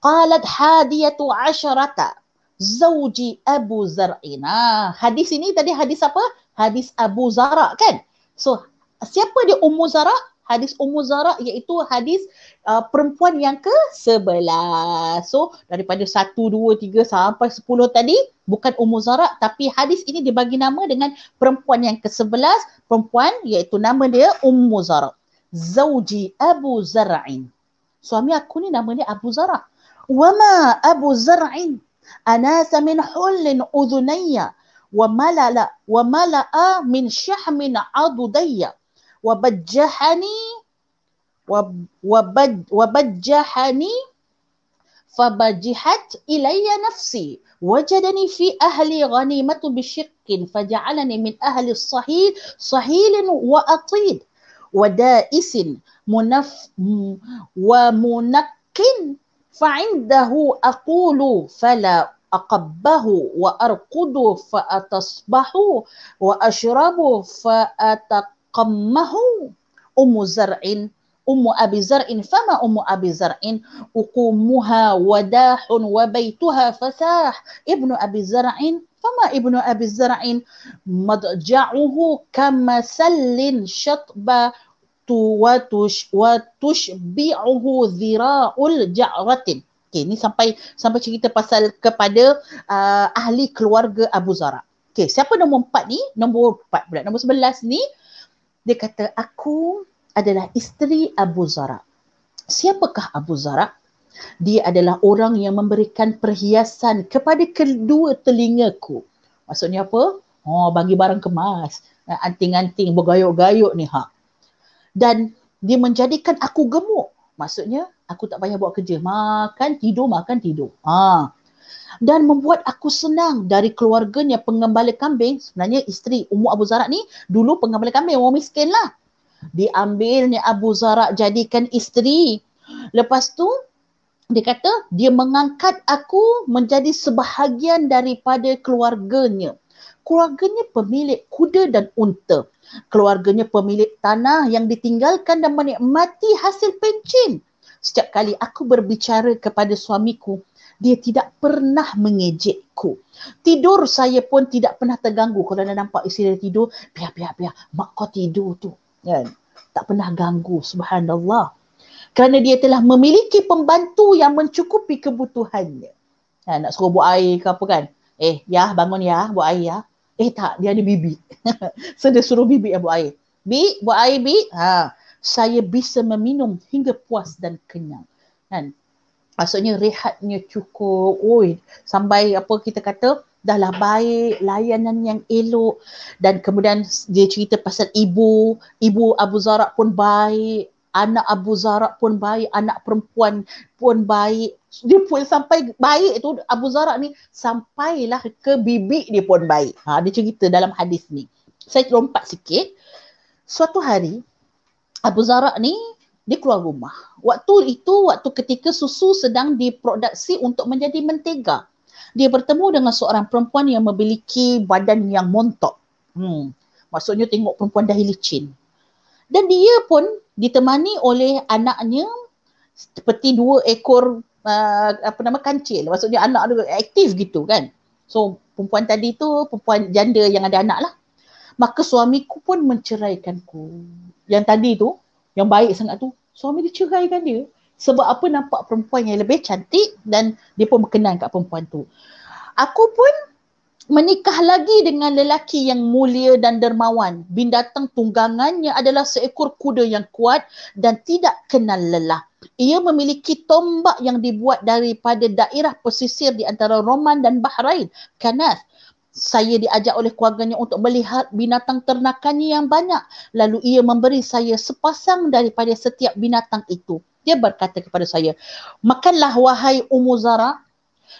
Qalat hadiyatu asharata. Zawji Abu Zar'in. hadis ini tadi hadis apa? Hadis Abu Zara kan? So, siapa dia Ummu Zara? hadis Ummu Zara iaitu hadis uh, perempuan yang ke-11. So daripada 1 2 3 sampai 10 tadi bukan Ummu Zara tapi hadis ini dibagi nama dengan perempuan yang ke-11, perempuan iaitu nama dia Ummu Zara. Zauji Abu Zara'in. Suami aku ni nama dia Abu Zara. Wa ma Abu Zara'in anasa min hullin udhunayya wa malala wa malaa min shahmin adudayya. وبجحني وبجحني فبجحت إلي نفسي وجدني في أهلي غنيمة بشق فجعلني من أهل الصهيل صهيل وأطيد ودائس منف ومنق فعنده أقول فلا أقبه وأرقد فأتصبح وأشرب فأتق qammahu ummu zar'in ummu abi zar'in fama ummu abi zar'in uqumuha wadahun wa baytuha fasah ibnu abi zar'in fama ibnu abi zar'in madja'uhu kama sallin shatba watush watush bi'uhu zira'ul ja'ratin Okay, ni sampai sampai cerita pasal kepada uh, ahli keluarga Abu Zara. Okay, siapa nombor empat ni? Nombor empat pula. Nombor sebelas ni dia kata aku adalah isteri Abu Zara. Siapakah Abu Zara? Dia adalah orang yang memberikan perhiasan kepada kedua telingaku. Maksudnya apa? Oh, bagi barang kemas, eh, anting-anting bergayuk-gayuk ni hak. Dan dia menjadikan aku gemuk. Maksudnya aku tak payah buat kerja, makan tidur, makan tidur. Ah, dan membuat aku senang dari keluarganya pengembala kambing sebenarnya isteri Ummu Abu Zarak ni dulu pengembala kambing orang miskin lah diambilnya Abu Zarak jadikan isteri lepas tu dia kata dia mengangkat aku menjadi sebahagian daripada keluarganya keluarganya pemilik kuda dan unta keluarganya pemilik tanah yang ditinggalkan dan menikmati hasil pencin setiap kali aku berbicara kepada suamiku dia tidak pernah mengejekku. Tidur saya pun tidak pernah terganggu. Kalau anda nampak isteri dia tidur, biar, biar, biar. Mak kau tidur tu. Kan? Tak pernah ganggu. Subhanallah. Kerana dia telah memiliki pembantu yang mencukupi kebutuhannya. Ha, nak suruh buat air ke apa kan? Eh, ya bangun ya, buat air ya. Eh tak, dia ada bibi. so dia suruh bibi yang buat air. Bi, buat air bi. Ha, saya bisa meminum hingga puas dan kenyang. Kan? maksudnya rehatnya cukup oi sampai apa kita kata dah lah baik layanan yang elok dan kemudian dia cerita pasal ibu ibu Abu Zara pun baik anak Abu Zara pun baik anak perempuan pun baik dia pun sampai baik tu Abu Zara ni sampailah ke bibi dia pun baik ha, dia cerita dalam hadis ni saya lompat sikit suatu hari Abu Zara ni dia keluar rumah. Waktu itu, waktu ketika susu sedang diproduksi untuk menjadi mentega. Dia bertemu dengan seorang perempuan yang memiliki badan yang montok. Hmm. Maksudnya tengok perempuan dahi licin. Dan dia pun ditemani oleh anaknya seperti dua ekor uh, apa nama kancil. Maksudnya anak dia aktif gitu kan. So perempuan tadi tu perempuan janda yang ada anak lah. Maka suamiku pun menceraikanku. Yang tadi tu yang baik sangat tu suami dia kan dia sebab apa nampak perempuan yang lebih cantik dan dia pun berkenan kat perempuan tu aku pun menikah lagi dengan lelaki yang mulia dan dermawan bin datang tunggangannya adalah seekor kuda yang kuat dan tidak kenal lelah ia memiliki tombak yang dibuat daripada daerah pesisir di antara Roman dan Bahrain, Kanath, saya diajak oleh keluarganya untuk melihat binatang ternakannya yang banyak lalu ia memberi saya sepasang daripada setiap binatang itu dia berkata kepada saya makanlah wahai Ummu Zara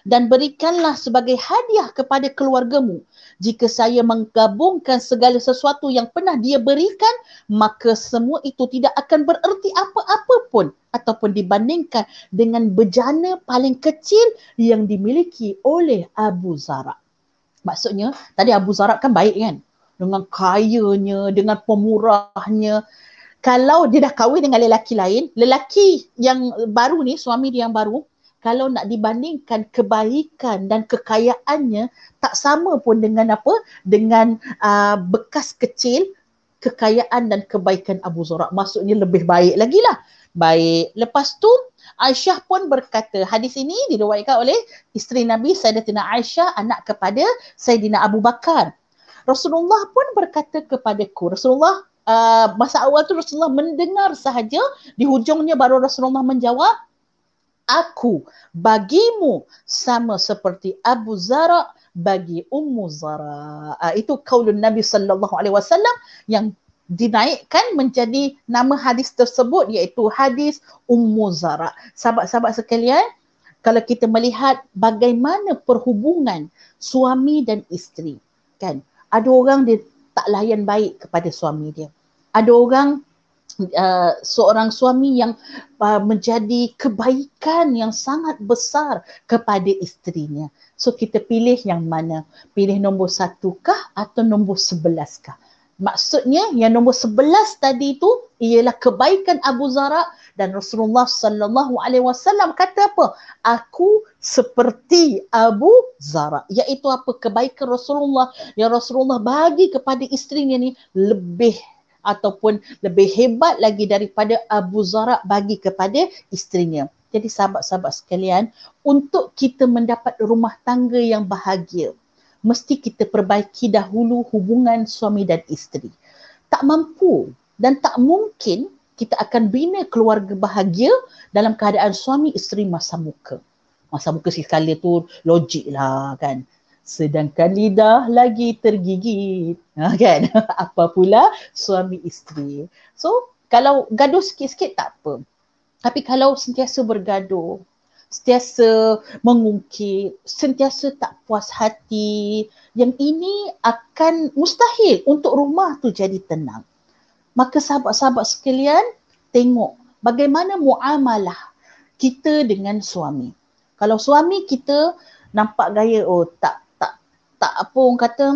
dan berikanlah sebagai hadiah kepada keluargamu jika saya menggabungkan segala sesuatu yang pernah dia berikan maka semua itu tidak akan bererti apa-apa pun ataupun dibandingkan dengan bejana paling kecil yang dimiliki oleh Abu Zara' Maksudnya, tadi Abu Zarab kan baik kan? Dengan kayanya, dengan pemurahnya. Kalau dia dah kahwin dengan lelaki lain, lelaki yang baru ni, suami dia yang baru, kalau nak dibandingkan kebaikan dan kekayaannya tak sama pun dengan apa dengan uh, bekas kecil kekayaan dan kebaikan Abu Zarab maksudnya lebih baik lagi lah Baik, lepas tu Aisyah pun berkata, hadis ini diriwayatkan oleh isteri Nabi Sayyidina Aisyah anak kepada Sayyidina Abu Bakar. Rasulullah pun berkata kepadaku, Rasulullah uh, masa awal tu Rasulullah mendengar sahaja, di hujungnya baru Rasulullah menjawab, aku bagimu sama seperti Abu Zara bagi Ummu Zara. Uh, itu kaulun Nabi sallallahu alaihi wasallam yang dinaikkan menjadi nama hadis tersebut iaitu hadis Ummu Zara. Sahabat-sahabat sekalian, kalau kita melihat bagaimana perhubungan suami dan isteri, kan? Ada orang dia tak layan baik kepada suami dia. Ada orang Uh, seorang suami yang uh, menjadi kebaikan yang sangat besar kepada isterinya. So kita pilih yang mana? Pilih nombor satu kah atau nombor sebelas kah? Maksudnya yang nombor sebelas tadi itu ialah kebaikan Abu Zara dan Rasulullah sallallahu alaihi wasallam kata apa? Aku seperti Abu Zara. Iaitu apa? Kebaikan Rasulullah yang Rasulullah bagi kepada isterinya ni lebih ataupun lebih hebat lagi daripada Abu Zara bagi kepada isterinya. Jadi sahabat-sahabat sekalian, untuk kita mendapat rumah tangga yang bahagia, mesti kita perbaiki dahulu hubungan suami dan isteri. Tak mampu dan tak mungkin kita akan bina keluarga bahagia dalam keadaan suami isteri masa muka. Masa muka sekali tu logik lah kan. Sedangkan lidah lagi tergigit. Ha, kan? Apa pula suami isteri. So kalau gaduh sikit-sikit tak apa. Tapi kalau sentiasa bergaduh, sentiasa mengungkit, sentiasa tak puas hati. Yang ini akan mustahil untuk rumah tu jadi tenang. Maka sahabat-sahabat sekalian, tengok bagaimana muamalah kita dengan suami. Kalau suami kita nampak gaya oh tak tak tak apa orang kata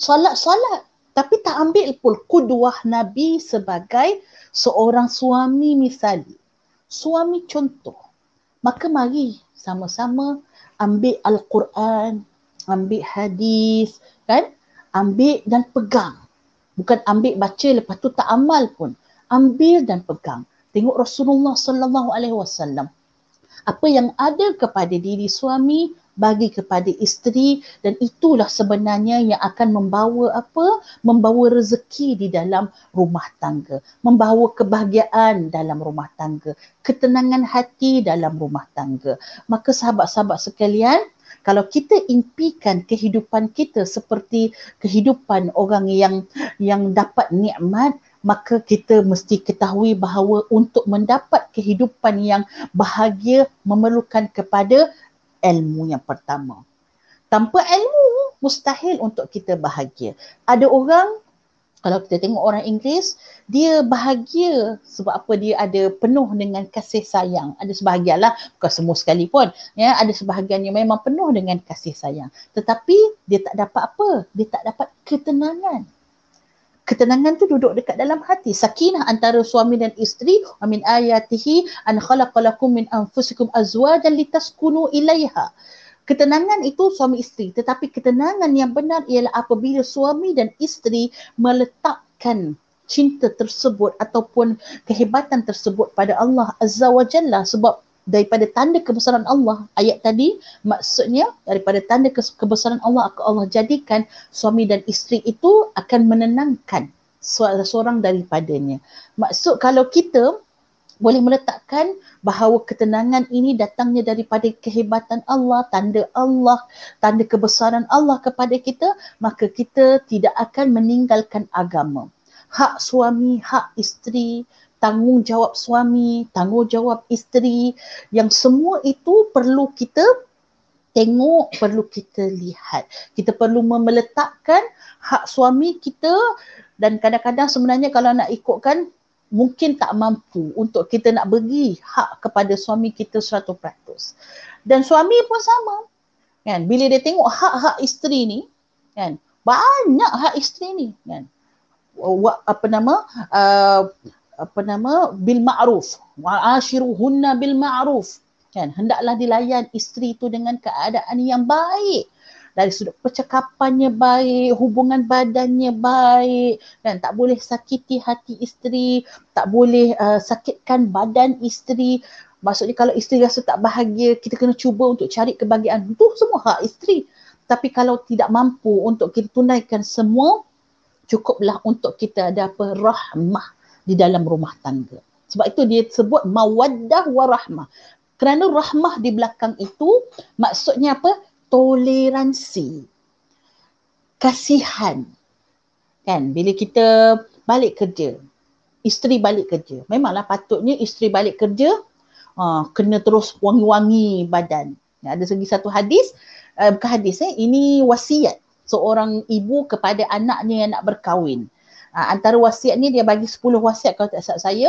solat-solat tapi tak ambil pun kuduah Nabi sebagai seorang suami misali. Suami contoh maka mari sama-sama ambil al-Quran, ambil hadis, kan? Ambil dan pegang. Bukan ambil baca lepas tu tak amal pun. Ambil dan pegang. Tengok Rasulullah sallallahu alaihi wasallam. Apa yang ada kepada diri suami bagi kepada isteri dan itulah sebenarnya yang akan membawa apa membawa rezeki di dalam rumah tangga membawa kebahagiaan dalam rumah tangga ketenangan hati dalam rumah tangga maka sahabat-sahabat sekalian kalau kita impikan kehidupan kita seperti kehidupan orang yang yang dapat nikmat maka kita mesti ketahui bahawa untuk mendapat kehidupan yang bahagia memerlukan kepada ilmu yang pertama. Tanpa ilmu, mustahil untuk kita bahagia. Ada orang, kalau kita tengok orang Inggeris, dia bahagia sebab apa dia ada penuh dengan kasih sayang. Ada sebahagian lah, bukan semua sekali pun. Ya, ada sebahagian yang memang penuh dengan kasih sayang. Tetapi dia tak dapat apa? Dia tak dapat ketenangan ketenangan tu duduk dekat dalam hati sakinah antara suami dan isteri amin ayatihi an khalaqalakum min anfusikum azwajan litaskunu ilaiha ketenangan itu suami isteri tetapi ketenangan yang benar ialah apabila suami dan isteri meletakkan cinta tersebut ataupun kehebatan tersebut pada Allah Azza wa Jalla sebab daripada tanda kebesaran Allah ayat tadi maksudnya daripada tanda kebesaran Allah aku Allah jadikan suami dan isteri itu akan menenangkan seorang daripadanya maksud kalau kita boleh meletakkan bahawa ketenangan ini datangnya daripada kehebatan Allah, tanda Allah, tanda kebesaran Allah kepada kita, maka kita tidak akan meninggalkan agama. Hak suami, hak isteri, tanggungjawab suami, tanggungjawab isteri yang semua itu perlu kita tengok, perlu kita lihat. Kita perlu meletakkan hak suami kita dan kadang-kadang sebenarnya kalau nak ikutkan mungkin tak mampu untuk kita nak bagi hak kepada suami kita 100%. Dan suami pun sama. Kan? Bila dia tengok hak-hak isteri ni, kan? banyak hak isteri ni. Kan? apa nama uh, apa nama bil ma'ruf wa'ashiruhunna bil ma'ruf kan hendaklah dilayan isteri itu dengan keadaan yang baik dari sudut percakapannya baik, hubungan badannya baik dan tak boleh sakiti hati isteri, tak boleh uh, sakitkan badan isteri. Maksudnya kalau isteri rasa tak bahagia, kita kena cuba untuk cari kebahagiaan. tu semua hak isteri. Tapi kalau tidak mampu untuk kita tunaikan semua, cukuplah untuk kita ada apa rahmah di dalam rumah tangga. Sebab itu dia sebut mawaddah warahmah. Kerana rahmah di belakang itu maksudnya apa? Toleransi. Kasihan. Kan? Bila kita balik kerja, isteri balik kerja. Memanglah patutnya isteri balik kerja uh, kena terus wangi-wangi badan. Ya, ada segi satu hadis, uh, bukan hadis eh, ini wasiat seorang ibu kepada anaknya yang nak berkahwin. Ha, ah, antara wasiat ni dia bagi 10 wasiat kalau tak salah saya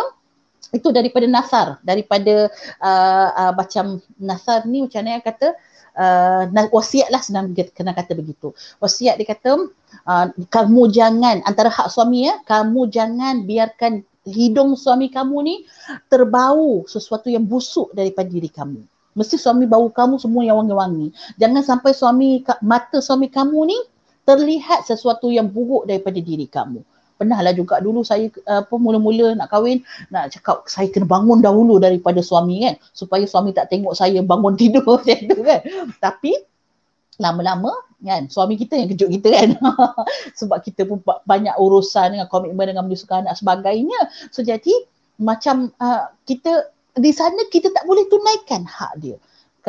itu daripada Nasar daripada uh, uh, macam Nasar ni macam mana kata uh, wasiat lah senang kena kata begitu wasiat dia kata uh, kamu jangan antara hak suami ya kamu jangan biarkan hidung suami kamu ni terbau sesuatu yang busuk daripada diri kamu mesti suami bau kamu semua yang wangi-wangi jangan sampai suami mata suami kamu ni terlihat sesuatu yang buruk daripada diri kamu pernahlah juga dulu saya apa mula-mula nak kahwin nak cakap saya kena bangun dahulu daripada suami kan supaya suami tak tengok saya bangun tidur macam tu kan tapi lama-lama kan suami kita yang kejut kita kan sebab kita pun banyak urusan dengan komitmen dengan menyusukan anak sebagainya so jadi macam uh, kita di sana kita tak boleh tunaikan hak dia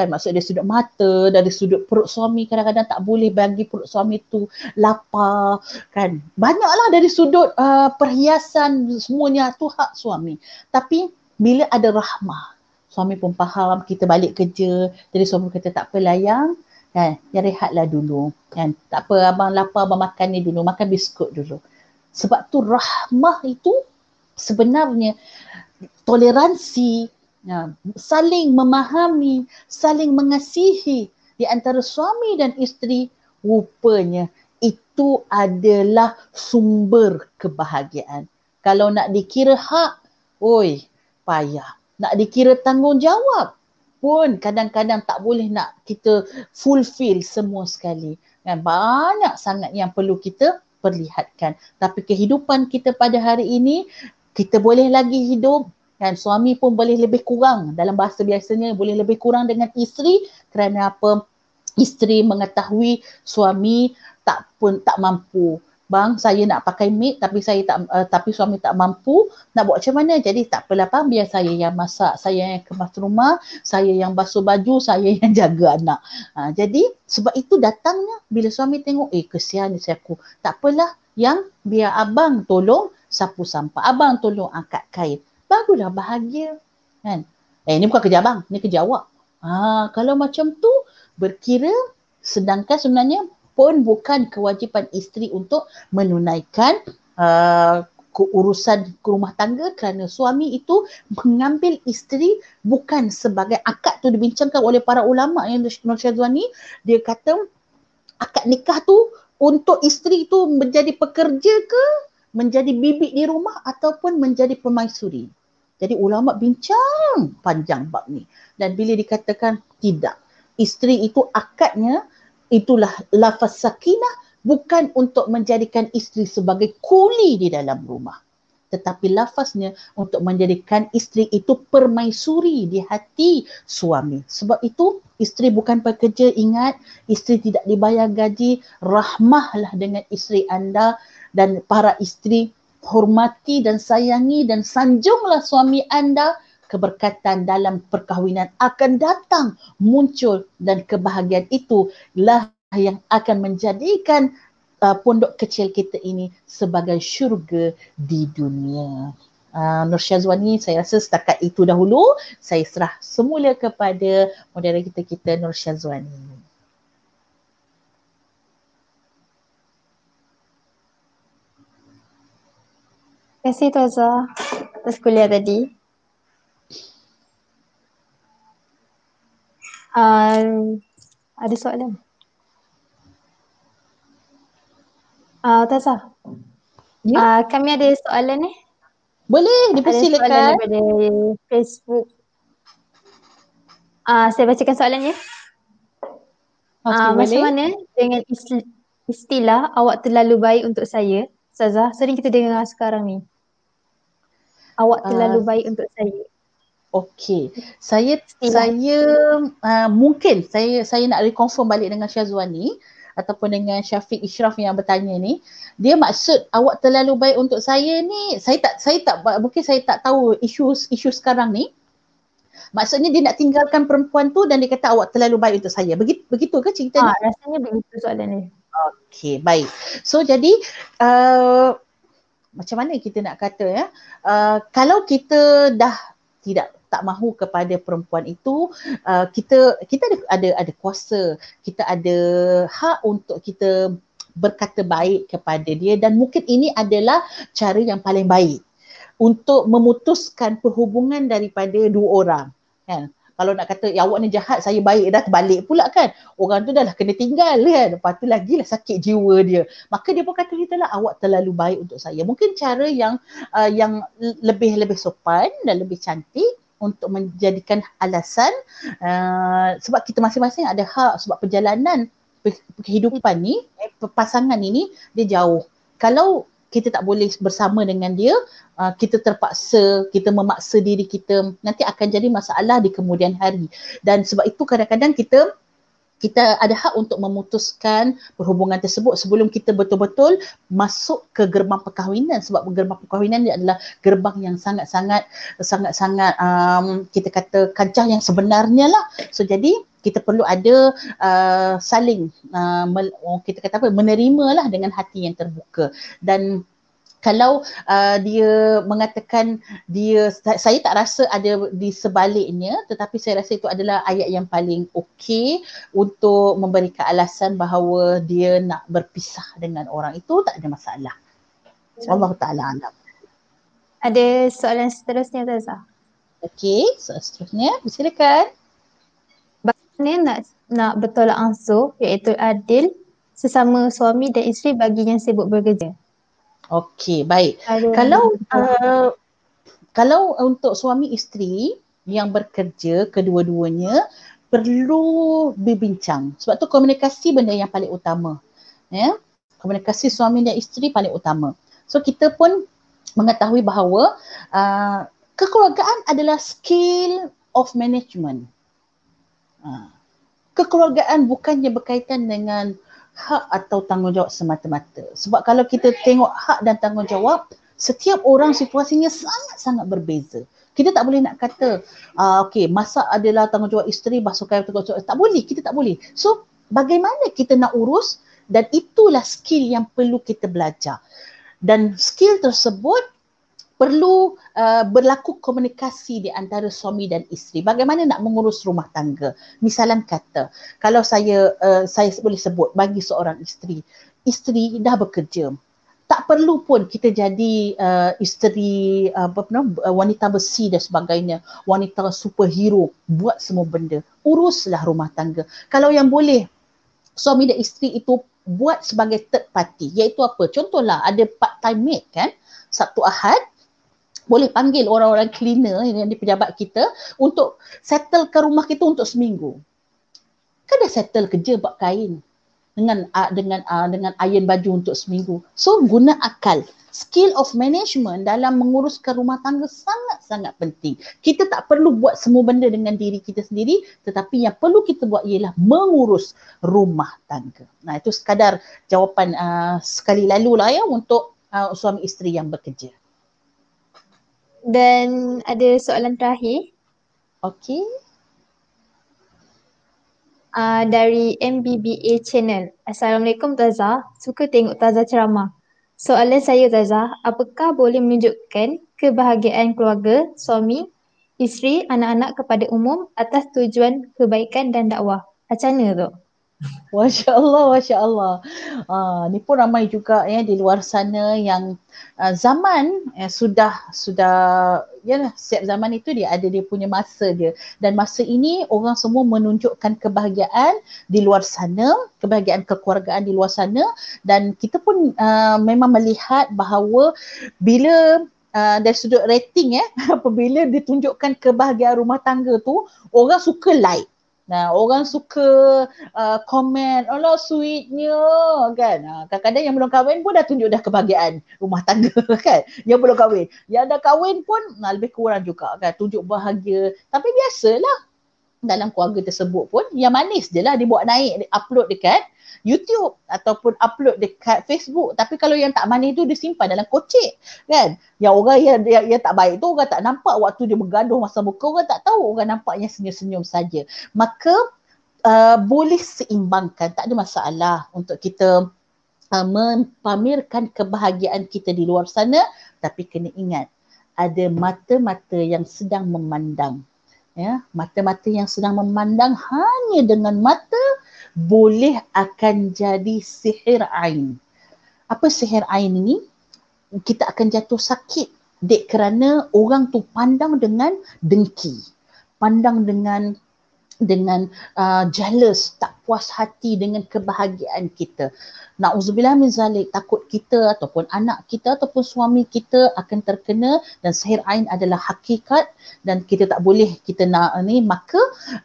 kan maksud dari sudut mata dari sudut perut suami kadang-kadang tak boleh bagi perut suami tu lapar kan banyaklah dari sudut uh, perhiasan semuanya tu hak suami tapi bila ada rahmah suami pun faham kita balik kerja jadi suami kata tak apa layang kan ya rehatlah dulu kan tak apa abang lapar abang makan ni dulu makan biskut dulu sebab tu rahmah itu sebenarnya toleransi ya, saling memahami, saling mengasihi di antara suami dan isteri, rupanya itu adalah sumber kebahagiaan. Kalau nak dikira hak, oi, payah. Nak dikira tanggungjawab pun kadang-kadang tak boleh nak kita fulfill semua sekali. Kan banyak sangat yang perlu kita perlihatkan. Tapi kehidupan kita pada hari ini kita boleh lagi hidup, kan suami pun boleh lebih kurang dalam bahasa biasanya boleh lebih kurang dengan isteri kerana apa isteri mengetahui suami tak pun tak mampu bang saya nak pakai mik tapi saya tak uh, tapi suami tak mampu nak buat macam mana jadi tak apalah bang biar saya yang masak saya yang kemas rumah saya yang basuh baju saya yang jaga anak ha, jadi sebab itu datangnya bila suami tengok eh kesian saya aku tak apalah yang biar abang tolong sapu sampah abang tolong angkat kain barulah bahagia. Kan? Eh, ini bukan kerja abang, ini kerja awak. Ha, kalau macam tu, berkira sedangkan sebenarnya pun bukan kewajipan isteri untuk menunaikan uh, ah, urusan rumah tangga kerana suami itu mengambil isteri bukan sebagai akad tu dibincangkan oleh para ulama yang Nur Syazwani dia kata akad nikah tu untuk isteri tu menjadi pekerja ke menjadi bibik di rumah ataupun menjadi permaisuri jadi ulama bincang panjang bab ni. Dan bila dikatakan tidak, isteri itu akadnya itulah lafaz sakinah bukan untuk menjadikan isteri sebagai kuli di dalam rumah. Tetapi lafaznya untuk menjadikan isteri itu permaisuri di hati suami. Sebab itu isteri bukan pekerja ingat, isteri tidak dibayar gaji, rahmahlah dengan isteri anda dan para isteri hormati dan sayangi dan sanjunglah suami anda keberkatan dalam perkahwinan akan datang muncul dan kebahagiaan itu lah yang akan menjadikan uh, pondok kecil kita ini sebagai syurga di dunia. Uh, Nur Syazwani saya rasa setakat itu dahulu saya serah semula kepada moderator kita Nur Syazwani. Terima kasih Tuan Azhar atas kuliah tadi. Um, ada soalan? Uh, Tuan Azhar, ya. uh, kami ada soalan ni. Eh? Boleh, dipersilakan. Ada soalan daripada Facebook. Uh, saya bacakan soalan ya. Okay, uh, macam mana dengan istilah awak terlalu baik untuk saya, Sazah, sering kita dengar sekarang ni awak terlalu uh, baik untuk saya. Okey. Saya Silah. saya uh, mungkin saya saya nak reconfirm balik dengan Syazwani ataupun dengan Syafiq Ishraf yang bertanya ni, dia maksud awak terlalu baik untuk saya ni, saya tak saya tak mungkin saya tak tahu isu isu sekarang ni. Maksudnya dia nak tinggalkan perempuan tu dan dia kata awak terlalu baik untuk saya. Begitu begitu ke cerita ha, ni? Ah, rasanya begitu soalan ni. Okey, baik. So jadi uh, macam mana kita nak kata ya uh, kalau kita dah tidak tak mahu kepada perempuan itu uh, kita kita ada, ada ada kuasa kita ada hak untuk kita berkata baik kepada dia dan mungkin ini adalah cara yang paling baik untuk memutuskan perhubungan daripada dua orang kan kalau nak kata eh, awak ni jahat saya baik dah terbalik pula kan orang tu dah lah kena tinggal kan lepas tu lagi lah sakit jiwa dia maka dia pun kata kita lah awak terlalu baik untuk saya mungkin cara yang uh, yang lebih-lebih sopan dan lebih cantik untuk menjadikan alasan uh, sebab kita masing-masing ada hak sebab perjalanan kehidupan ni eh, pasangan ini dia jauh kalau kita tak boleh bersama dengan dia uh, kita terpaksa kita memaksa diri kita nanti akan jadi masalah di kemudian hari dan sebab itu kadang-kadang kita kita ada hak untuk memutuskan perhubungan tersebut sebelum kita betul-betul masuk ke gerbang perkahwinan sebab gerbang perkahwinan ni adalah gerbang yang sangat-sangat sangat-sangat um, kita kata kancah yang sebenarnya lah so jadi kita perlu ada uh, saling uh, oh, kita kata apa menerimalah dengan hati yang terbuka dan kalau uh, dia mengatakan dia saya tak rasa ada di sebaliknya tetapi saya rasa itu adalah ayat yang paling okey untuk memberikan alasan bahawa dia nak berpisah dengan orang itu tak ada masalah. Allah taala alam. Ada soalan seterusnya Tazah. Okey, so seterusnya silakan ni nak nak bertolak ansur iaitu adil sesama suami dan isteri yang sibuk bekerja. Okey, baik. Aduh. Kalau uh, kalau untuk suami isteri yang bekerja kedua-duanya perlu berbincang. Sebab tu komunikasi benda yang paling utama. Ya. Yeah? Komunikasi suami dan isteri paling utama. So kita pun mengetahui bahawa uh, kekeluargaan adalah skill of management. Ha. Kekeluargaan bukannya berkaitan dengan hak atau tanggungjawab semata-mata. Sebab kalau kita tengok hak dan tanggungjawab, setiap orang situasinya sangat-sangat berbeza. Kita tak boleh nak kata, uh, ah, okay, masak adalah tanggungjawab isteri, basuhkan tanggungjawab isteri. Tak boleh, kita tak boleh. So, bagaimana kita nak urus dan itulah skill yang perlu kita belajar. Dan skill tersebut perlu uh, berlaku komunikasi di antara suami dan isteri bagaimana nak mengurus rumah tangga misalan kata kalau saya uh, saya boleh sebut bagi seorang isteri isteri dah bekerja tak perlu pun kita jadi uh, isteri uh, wanita besi dan sebagainya wanita superhero buat semua benda uruslah rumah tangga kalau yang boleh suami dan isteri itu buat sebagai third party iaitu apa contohlah ada part time mate kan Sabtu Ahad boleh panggil orang-orang cleaner yang di pejabat kita untuk settle ke rumah kita untuk seminggu. Kan dah settle kerja buat kain dengan uh, dengan uh, dengan iron baju untuk seminggu. So guna akal. Skill of management dalam menguruskan rumah tangga sangat-sangat penting. Kita tak perlu buat semua benda dengan diri kita sendiri tetapi yang perlu kita buat ialah mengurus rumah tangga. Nah itu sekadar jawapan uh, sekali lalu lah ya untuk uh, suami isteri yang bekerja. Dan ada soalan terakhir. Okey. Uh, dari MBBA channel. Assalamualaikum Taza. Suka tengok Taza ceramah. Soalan saya Taza, apakah boleh menunjukkan kebahagiaan keluarga, suami, isteri, anak-anak kepada umum atas tujuan kebaikan dan dakwah? Macam mana tu? Masya Allah, Masya Allah. Uh, ah, ni pun ramai juga ya di luar sana yang uh, zaman ya, sudah, sudah, ya setiap zaman itu dia ada dia punya masa dia. Dan masa ini orang semua menunjukkan kebahagiaan di luar sana, kebahagiaan kekeluargaan di luar sana. Dan kita pun uh, memang melihat bahawa bila Uh, dari sudut rating eh apabila ditunjukkan kebahagiaan rumah tangga tu orang suka like Nah, orang suka uh, komen, "Alah sweetnya." kan. Ah, kadang-kadang yang belum kahwin pun dah tunjuk dah kebahagiaan rumah tangga kan. Yang belum kahwin, yang dah kahwin pun nah, lebih kurang juga kan tunjuk bahagia. Tapi biasalah dalam keluarga tersebut pun yang manis je lah dibuat naik upload dekat YouTube ataupun upload dekat Facebook tapi kalau yang tak manis tu dia simpan dalam kocik kan yang orang yang, yang, yang tak baik tu orang tak nampak waktu dia bergaduh masa muka orang tak tahu orang nampaknya senyum-senyum saja maka uh, boleh seimbangkan tak ada masalah untuk kita uh, mempamerkan kebahagiaan kita di luar sana tapi kena ingat ada mata-mata yang sedang memandang ya mata-mata yang sedang memandang hanya dengan mata boleh akan jadi sihir ain. Apa sihir ain ini? Kita akan jatuh sakit dek kerana orang tu pandang dengan dengki. Pandang dengan dengan uh, jealous, tak puas hati dengan kebahagiaan kita. Nauzubillah min zalik, takut kita ataupun anak kita ataupun suami kita akan terkena dan sihir ain adalah hakikat dan kita tak boleh kita nak ni maka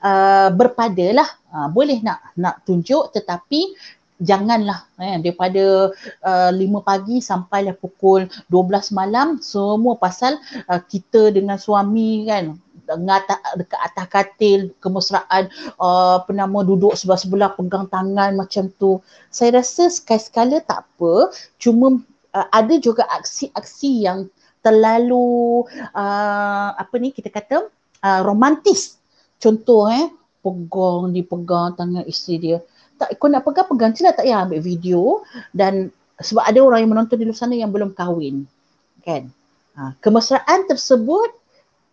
uh, berpadalah ha, boleh nak nak tunjuk tetapi janganlah eh, daripada uh, 5 pagi sampai lah pukul 12 malam semua pasal uh, kita dengan suami kan dengan dekat atas katil kemesraan uh, penama duduk sebelah-sebelah pegang tangan macam tu saya rasa sekali-sekala tak apa cuma uh, ada juga aksi-aksi yang terlalu uh, apa ni kita kata uh, romantis contoh eh pegang, dipegang tangan isteri dia. Tak, kau nak pegang, pegang. Cina lah. tak payah ambil video. Dan sebab ada orang yang menonton di luar sana yang belum kahwin. Kan? Ha, kemesraan tersebut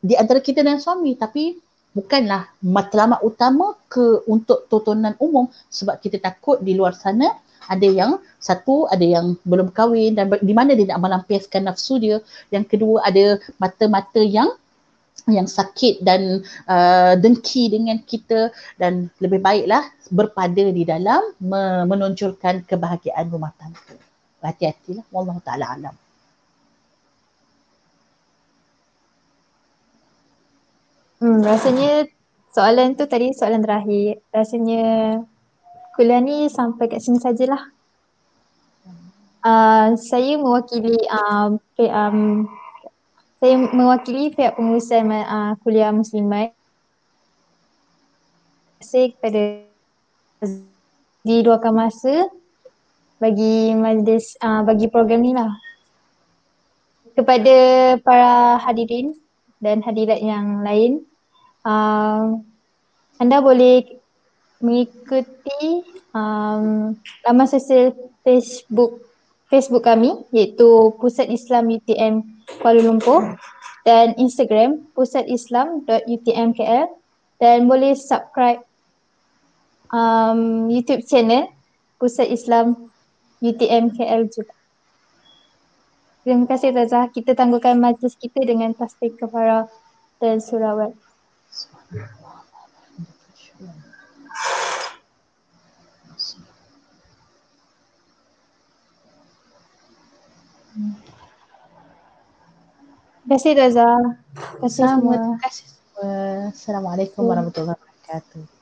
di antara kita dan suami. Tapi bukanlah matlamat utama ke untuk tontonan umum sebab kita takut di luar sana ada yang satu ada yang belum kahwin dan di mana dia nak melampiaskan nafsu dia yang kedua ada mata-mata yang yang sakit dan uh, dengki dengan kita dan lebih baiklah berpada di dalam me- menonjolkan kebahagiaan rumah tangga. Hati-hatilah. Wallahu ta'ala alam. Hmm, rasanya soalan tu tadi soalan terakhir. Rasanya kuliah ni sampai kat sini sajalah. Uh, saya mewakili um, um, saya mewakili pihak pengurusan uh, kuliah muslimat saya kepada di dua masa bagi majlis uh, bagi program ni lah kepada para hadirin dan hadirat yang lain uh, anda boleh mengikuti um, laman sosial Facebook Facebook kami iaitu Pusat Islam UTM Kuala Lumpur dan Instagram pusatislam.utmkl dan boleh subscribe um, YouTube channel Pusat Islam UTMKL juga. Terima kasih Taza. Kita tangguhkan majlis kita dengan tasbih kepada dan surawat. Yeah. Terima kasih Dazah. Terima kasih semua. Terima kasih semua. Assalamualaikum warahmatullahi wabarakatuh.